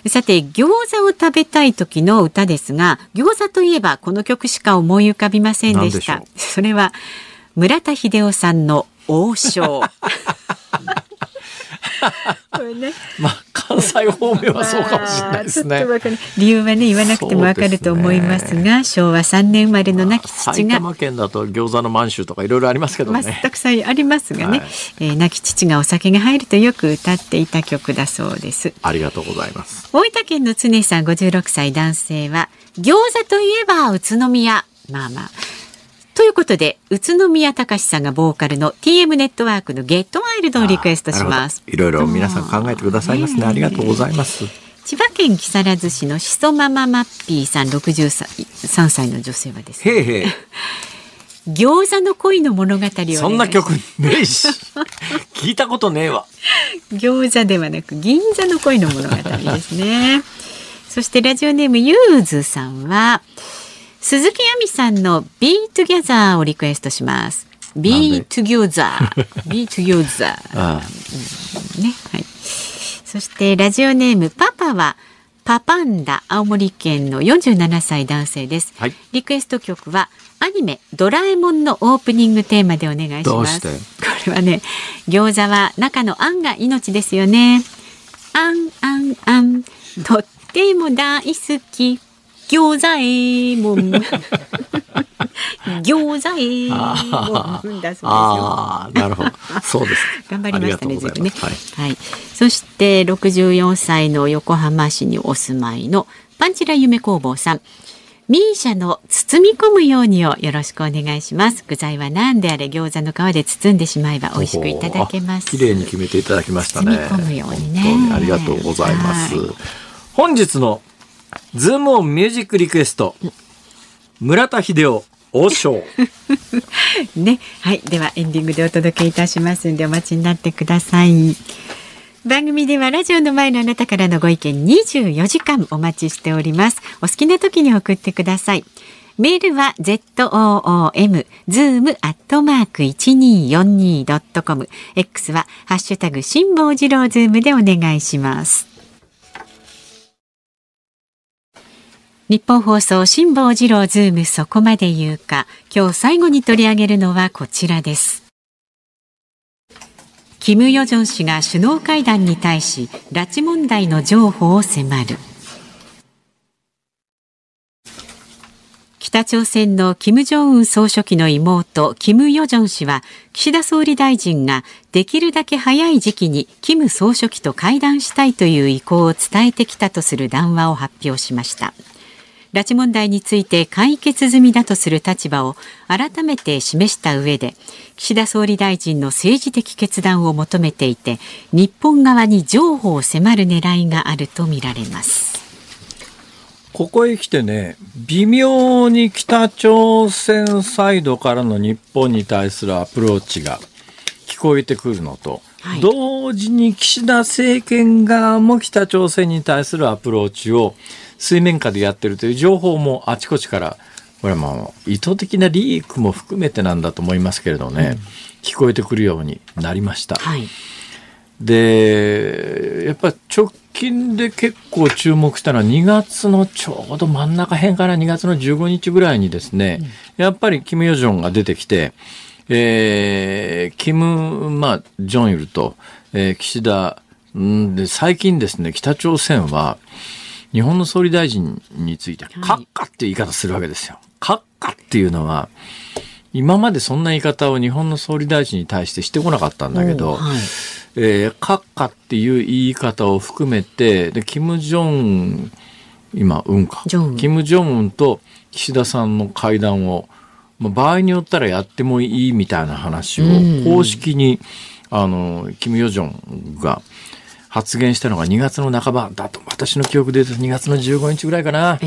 さて餃子を食べたい時の歌ですが餃子といえばこの曲しか思い浮かびませんでしたそれは村田秀夫さんの王将 [LAUGHS] これね、まあ関西方面はそうかもしれないですね。まあ、理由はね言わなくてもわかると思いますが、ね、昭和三年生まれの亡き父が、埼玉県だと餃子の満州とかいろいろありますけどね。まあ、たくさんありますがね、はい、えー、亡き父がお酒が入るとよく歌っていた曲だそうです。ありがとうございます。大分県の常さん五十六歳男性は餃子といえば宇都宮まあまあ。ということで宇都宮隆さんがボーカルの TM ネットワークの「ゲットワイルド」をリクエストしますいろいろ皆さん考えてくださいますね、ありがとうございます。千葉県木更津市のしそまままっぴーさん63歳の女性はですね。へへ [LAUGHS] 餃子の恋の物語をそんな曲ねえし [LAUGHS] 聞いたことねえわ餃子ではなく銀座の恋の物語ですねそしてラジオネームゆうずさんは鈴木亜美さんの Be Together をリクエストします。Be Together。[LAUGHS] Be Together。ね。はい。そしてラジオネームパパはパパンダ青森県の47歳男性です。はい、リクエスト曲はアニメドラえもんのオープニングテーマでお願いします。これはね、餃子は中のあんが命ですよね。あんあんあん、とっても大好き。餃子えもん。[LAUGHS] 餃子えもんだそうですよ。ああ、なるほど。そうです。頑張りましたね、全部ね、はい。はい。そして64歳の横浜市にお住まいのパンチラ夢工房さん。ミーシャの包み込むようにをよろしくお願いします。具材は何であれ餃子の皮で包んでしまえば美味しくいただけます。綺麗に決めていただきましたね。包み込むようにね。ありがとうございます。本日のズームオンミュージックリクエスト。村田秀夫、王将。[LAUGHS] ね。はい。では、エンディングでお届けいたしますんで、お待ちになってください。番組ではラジオの前のあなたからのご意見24時間お待ちしております。お好きな時に送ってください。メールは zoom zoom アットマーク一二四二ドットコム。X はハッシュタグ辛坊治郎ズームでお願いします。日本放送辛坊治郎ズームそこまで言うか今日最後に取り上げるのはこちらです金与正氏が首脳会談に対し拉致問題の譲歩を迫る北朝鮮の金正恩総書記の妹金与正氏は岸田総理大臣ができるだけ早い時期に金総書記と会談したいという意向を伝えてきたとする談話を発表しました。拉致問題について解決済みだとする立場を改めて示した上で岸田総理大臣の政治的決断を求めていて日本側に譲歩を迫る狙いがあるとみられます。ここへ来てね、微妙に北朝鮮サイドからの日本に対するアプローチが聞こえてくるのと、はい、同時に岸田政権側も北朝鮮に対するアプローチを水面下でやってるという情報もあちこちからこれはもう意図的なリークも含めてなんだと思いますけれどね、うん、聞こえてくるようになりました。はい、でやっぱ直近で結構注目したのは2月のちょうど真ん中辺から2月の15日ぐらいにですね、うん、やっぱりキム・ヨジョンが出てきて、えー、キム、まあ、ジョンイルと、えー、岸田、んで最近ですね北朝鮮は、日本の総理大臣について、閣下っていう言い方するわけですよ。閣下っていうのは、今までそんな言い方を日本の総理大臣に対してしてこなかったんだけど、はい、えー、閣下っていう言い方を含めて、で、キム・ジョン、今、うんか。キム・ジョンウンと岸田さんの会談を、まあ、場合によったらやってもいいみたいな話を公式に、うん、あの、キム・ヨジョンが発言したのが2月の半ばだと私の記憶で言うと2月の15日ぐらいかな。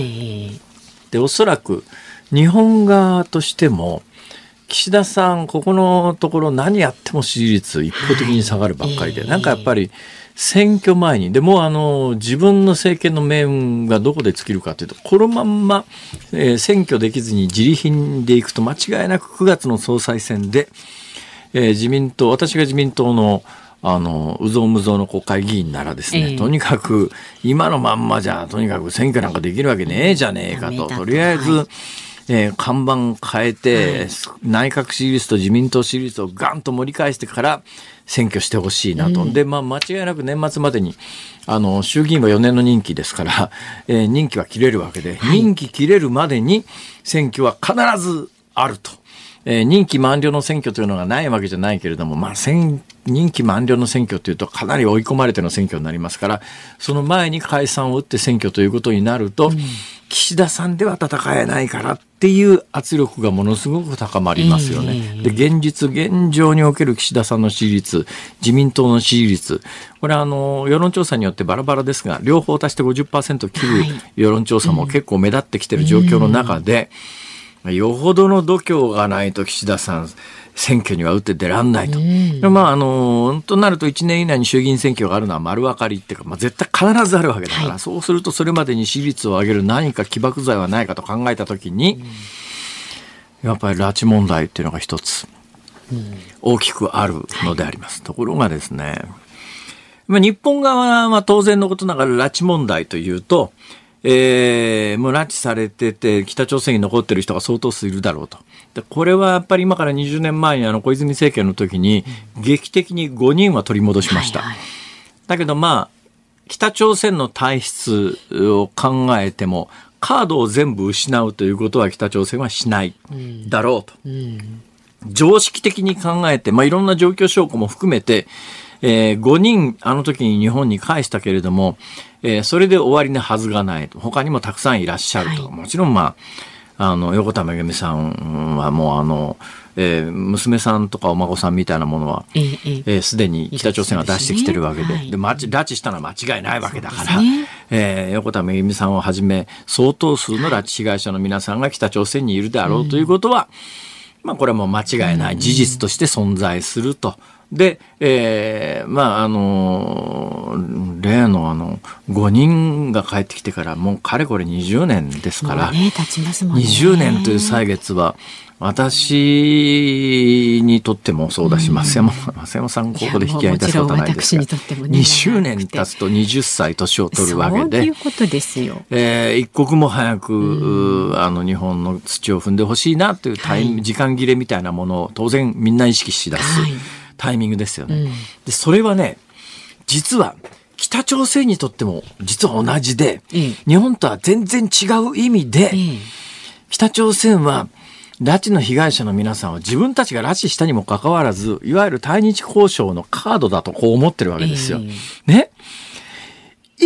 でおそらく日本側としても岸田さんここのところ何やっても支持率一方的に下がるばっかりで、はい、なんかやっぱり選挙前にでもあの自分の政権の面がどこで尽きるかというとこのまんま、えー、選挙できずに自利品でいくと間違いなく9月の総裁選で、えー、自民党私が自民党のあのうぞうむぞうの国会議員ならですね、えー、とにかく今のまんまじゃとにかく選挙なんかできるわけねえじゃねえかととりあえず、はいえー、看板変えて、内閣支持率と自民党支持率をガンと盛り返してから選挙してほしいなと、うん、で、まあ、間違いなく年末までにあの衆議院は4年の任期ですから、[LAUGHS] えー、任期は切れるわけで、はい、任期切れるまでに選挙は必ずあると。えー、任期満了の選挙というのがないわけじゃないけれども、まあ、任期満了の選挙というとかなり追い込まれての選挙になりますから、その前に解散を打って選挙ということになると、うん、岸田さんでは戦えないからっていう圧力がものすごく高まりますよね。で、現実、現状における岸田さんの支持率、自民党の支持率、これはあの、世論調査によってバラバラですが、両方足して50%切る世論調査も結構目立ってきてる状況の中で、はいうんよほどの度胸がないと岸田さん、選挙には打って出らんないと。うん、まあ、あの、となると1年以内に衆議院選挙があるのは丸分かりっていうか、まあ、絶対必ずあるわけだから、はい、そうするとそれまでに支持率を上げる何か起爆剤はないかと考えたときに、うん、やっぱり拉致問題っていうのが一つ、大きくあるのであります。はい、ところがですね、まあ、日本側は当然のことながら拉致問題というと、えー、もう拉致されてて、北朝鮮に残ってる人が相当数いるだろうと。でこれはやっぱり今から20年前にあの小泉政権の時に、劇的に5人は取り戻しました。だけどまあ、北朝鮮の体質を考えても、カードを全部失うということは北朝鮮はしないだろうと。常識的に考えて、まあ、いろんな状況証拠も含めて、えー、5人あの時に日本に返したけれども、えー、それで終わりなはずがないと。他にもたくさんいらっしゃると。はい、もちろんまあ、あの、横田めぐみさんはもうあの、えー、娘さんとかお孫さんみたいなものは、えす、で、えー、に北朝鮮は出してきてるわけで、で、ねはい、拉致したのは間違いないわけだから、ね、えー、横田めぐみさんをはじめ、相当数の拉致被害者の皆さんが北朝鮮にいるであろうということは、まあこれはもう間違いない事実として存在すると。うんで、えー、まああの例のあの5人が帰ってきてからもうかれこれ20年ですから、ねね、20年という歳月は私にとってもそうだし、うん、山山さんここで引き合いたすことはないですが、20年経つと20歳年を取るわけでえ一刻も早く、うん、あの日本の土を踏んでほしいなというタイム、はい、時間切れみたいなものを当然みんな意識しだす。はいタイミングですよね。うん、でそれはね実は北朝鮮にとっても実は同じで、うん、日本とは全然違う意味で、うん、北朝鮮は拉致の被害者の皆さんは自分たちが拉致したにもかかわらずいわゆる対日交渉のカードだとこう思ってるわけですよ。ね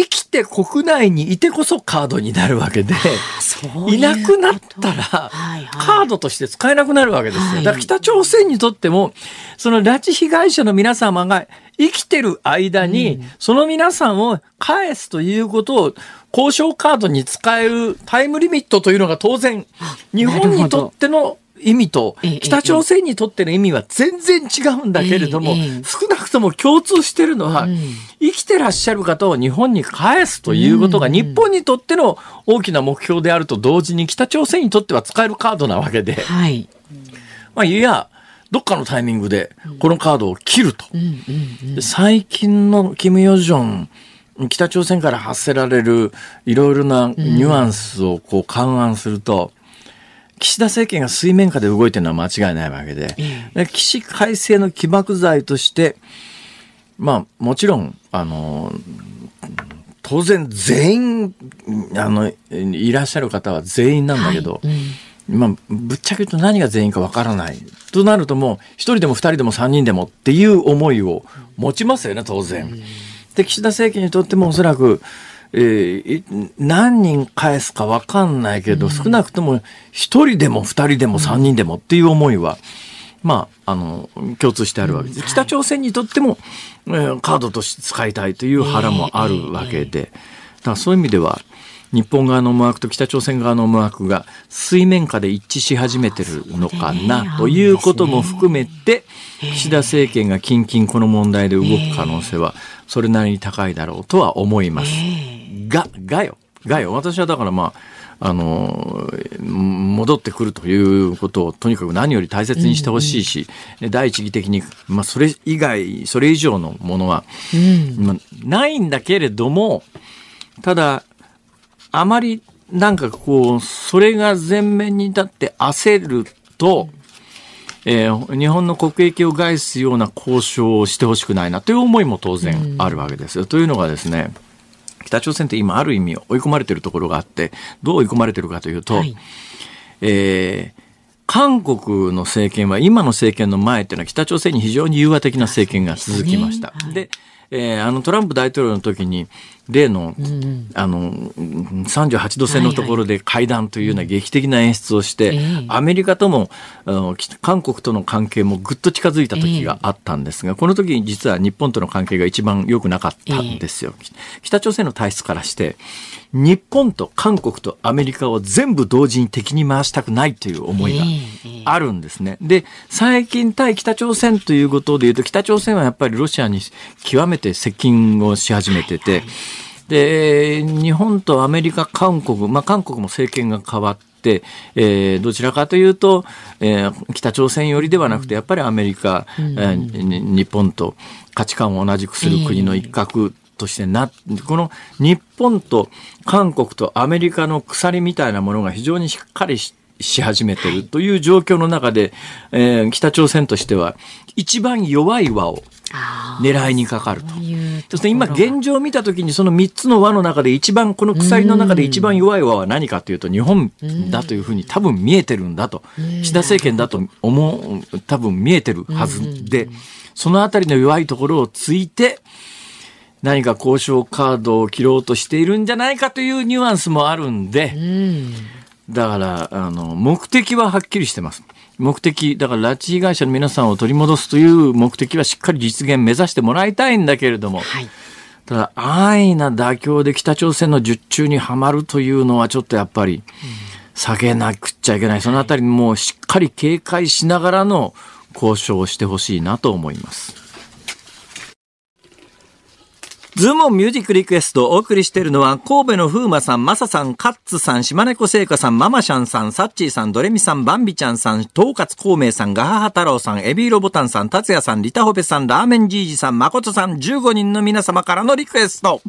生きて国内にいてこそカードになるわけでいなくなったら、はいはい、カードとして使えなくなるわけですよ。だから北朝鮮にとってもその拉致被害者の皆様が生きてる間に、その皆さんを返すということを交渉カードに使えるタイムリミットというのが当然日本にとっての意味と、北朝鮮にとっての意味は全然違うんだけれども、少なくとも共通してるのは、生きてらっしゃる方を日本に返すということが、日本にとっての大きな目標であると同時に、北朝鮮にとっては使えるカードなわけで、はい、まあ、いや、どっかのタイミングでこのカードを切ると。最近のキム・ヨジョン北朝鮮から発せられるいろいろなニュアンスをこう勘案すると、岸田政権が水面下で動いてるのは間違いないわけで、うん、起死回生の起爆剤として、まあ、もちろん、あの、当然全員、あの、いらっしゃる方は全員なんだけど、はいうん、まあ、ぶっちゃけ言うと何が全員かわからない。となるともう、一人でも二人でも三人でもっていう思いを持ちますよね、当然。で、岸田政権にとってもおそらく、えー、何人返すか分かんないけど、少なくとも1人でも2人でも3人でもっていう思いは、まあ、あの共通してあるわけです、北朝鮮にとっても、えー、カードとして使いたいという腹もあるわけで、だからそういう意味では日本側の思惑と北朝鮮側の思惑が水面下で一致し始めてるのかなということも含めて岸田政権が近々この問題で動く可能性は、えーそれなりに高いだろうとは思います。が、がよ。がよ。私はだからまあ、あの戻ってくるということをとにかく何より大切にしてほしいし、うんうん、第一義的に、まあ、それ以外それ以上のものは、うんまあ、ないんだけれどもただあまりなんかこうそれが前面に立って焦ると、えー、日本の国益を害すような交渉をしてほしくないなという思いも当然あるわけです。うん、というのがですね、北朝鮮って今ある意味追い込まれてるところがあって、どう追い込まれてるかというと、はい、えー韓国の政権は今の政権の前っていうのは北朝鮮に非常に融和的な政権が続きました。で、ねはい、えあのトランプ大統領の時に例のうんうん、あの38度線のところで会談というような劇的な演出をして、はいはい、アメリカとも韓国との関係もぐっと近づいた時があったんですが、えー、この時に実は日本との関係が一番良くなかったんですよ。えー、北朝鮮の体質からして日本と韓国とアメリカを全部同時に敵に回したくないという思いがあるんですね。で、最近対北朝鮮ということでいうと、北朝鮮はやっぱりロシアに極めて接近をし始めてて、はいはいで日本とアメリカ、韓国、まあ、韓国も政権が変わってえー、どちらかというと、えー、北朝鮮寄りではなくてやっぱりアメリカ、うん、えー、日本と価値観を同じくする国の一角としてな、この日本と韓国とアメリカの鎖みたいなものが非常にしっかりしし始めてるという状況の中で、えー、北朝鮮としては一番弱い輪を狙いにかかると。そして今現状を見た時にその3つの輪の中で一番この鎖の中で一番弱い輪は何かというと日本だというふうに多分見えてるんだと岸田政権だと思う多分見えてるはずでその辺りの弱いところをついて何か交渉カードを切ろうとしているんじゃないかというニュアンスもあるんで。だから、あの、目的ははっきりしてます。目的、だから拉致被害者の皆さんを取り戻すという目的はしっかり実現目指してもらいたいんだけれども、はい、ただ、安易な妥協で北朝鮮の術中にはまるというのはちょっとやっぱり、避けなくちゃいけない。そのあたりもしっかり警戒しながらの交渉をしてほしいなと思います。ズームンミュージックリクエストお送りしているのは、神戸の風磨さん、マサさん、カッツさん、島猫聖華さん、ママシャンさん、サッチーさん、ドレミさん、バンビちゃんさん、統括孔明さん、ガハハ太郎さん、エビーロボタンさん、達也さん、リタホペさん、ラーメンジージさん、誠さん、15人の皆様からのリクエスト。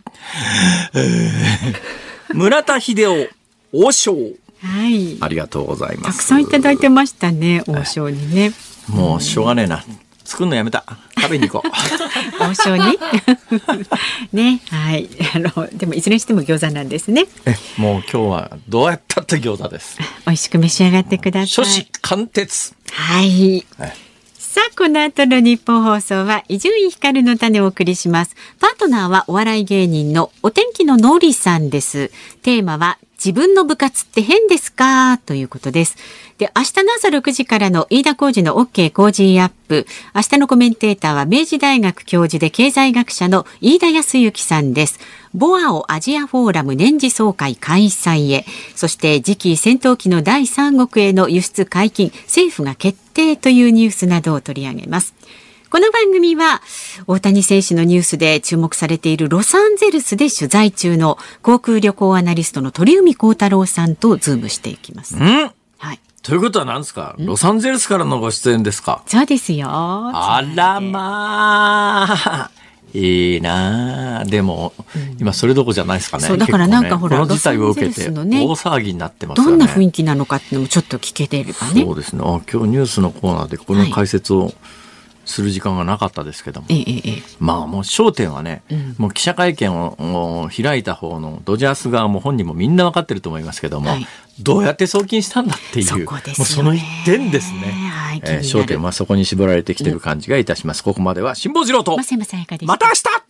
村田秀夫、王将。はい。ありがとうございます。たくさんいただいてましたね、王将にね。もうしょうがねえな。作るのやめた食べに行こう [LAUGHS] 王将に [LAUGHS] ねはいあのでもいずれにしても餃子なんですねもう今日はどうやったって餃子です美味しく召し上がってください初子貫徹はい、はいさあ、この後の日本放送は伊集院光の種をお送りします。パートナーはお笑い芸人のお天気ののりさんです。テーマは自分の部活って変ですかということです。で、明日の朝6時からの飯田工事の OK 工事アップ。明日のコメンテーターは明治大学教授で経済学者の飯田康之さんです。ボアをアジアフォーラム年次総会開催へ、そして次期戦闘機の第三国への輸出解禁、政府が決定というニュースなどを取り上げます。この番組は大谷選手のニュースで注目されているロサンゼルスで取材中の航空旅行アナリストの鳥海高太郎さんとズームしていきます。はい、ということは何ですかロサンゼルスからのご出演ですかそうですよ。あらまあ。いいなでも、今それどこじゃないですかね。そう、だからなんかほら、ね、この事態を受けて、大騒ぎになってます、ね、どんな雰囲気なのかっていうのもちょっと聞けてればね。そうですね。あ今日ニュースのコーナーでこの解説を、はいする時間がなかったですけども、ええ、まあもう焦点はね、うん、もう記者会見を開いた方のドジャース側も本人もみんな分かってると思いますけども、はい、どうやって送金したんだっていうそ、ね、もうその一点ですね、はい、えー、焦点はそこに絞られてきてる感じがいたします、うん、ここまでは辛抱治郎とまた明日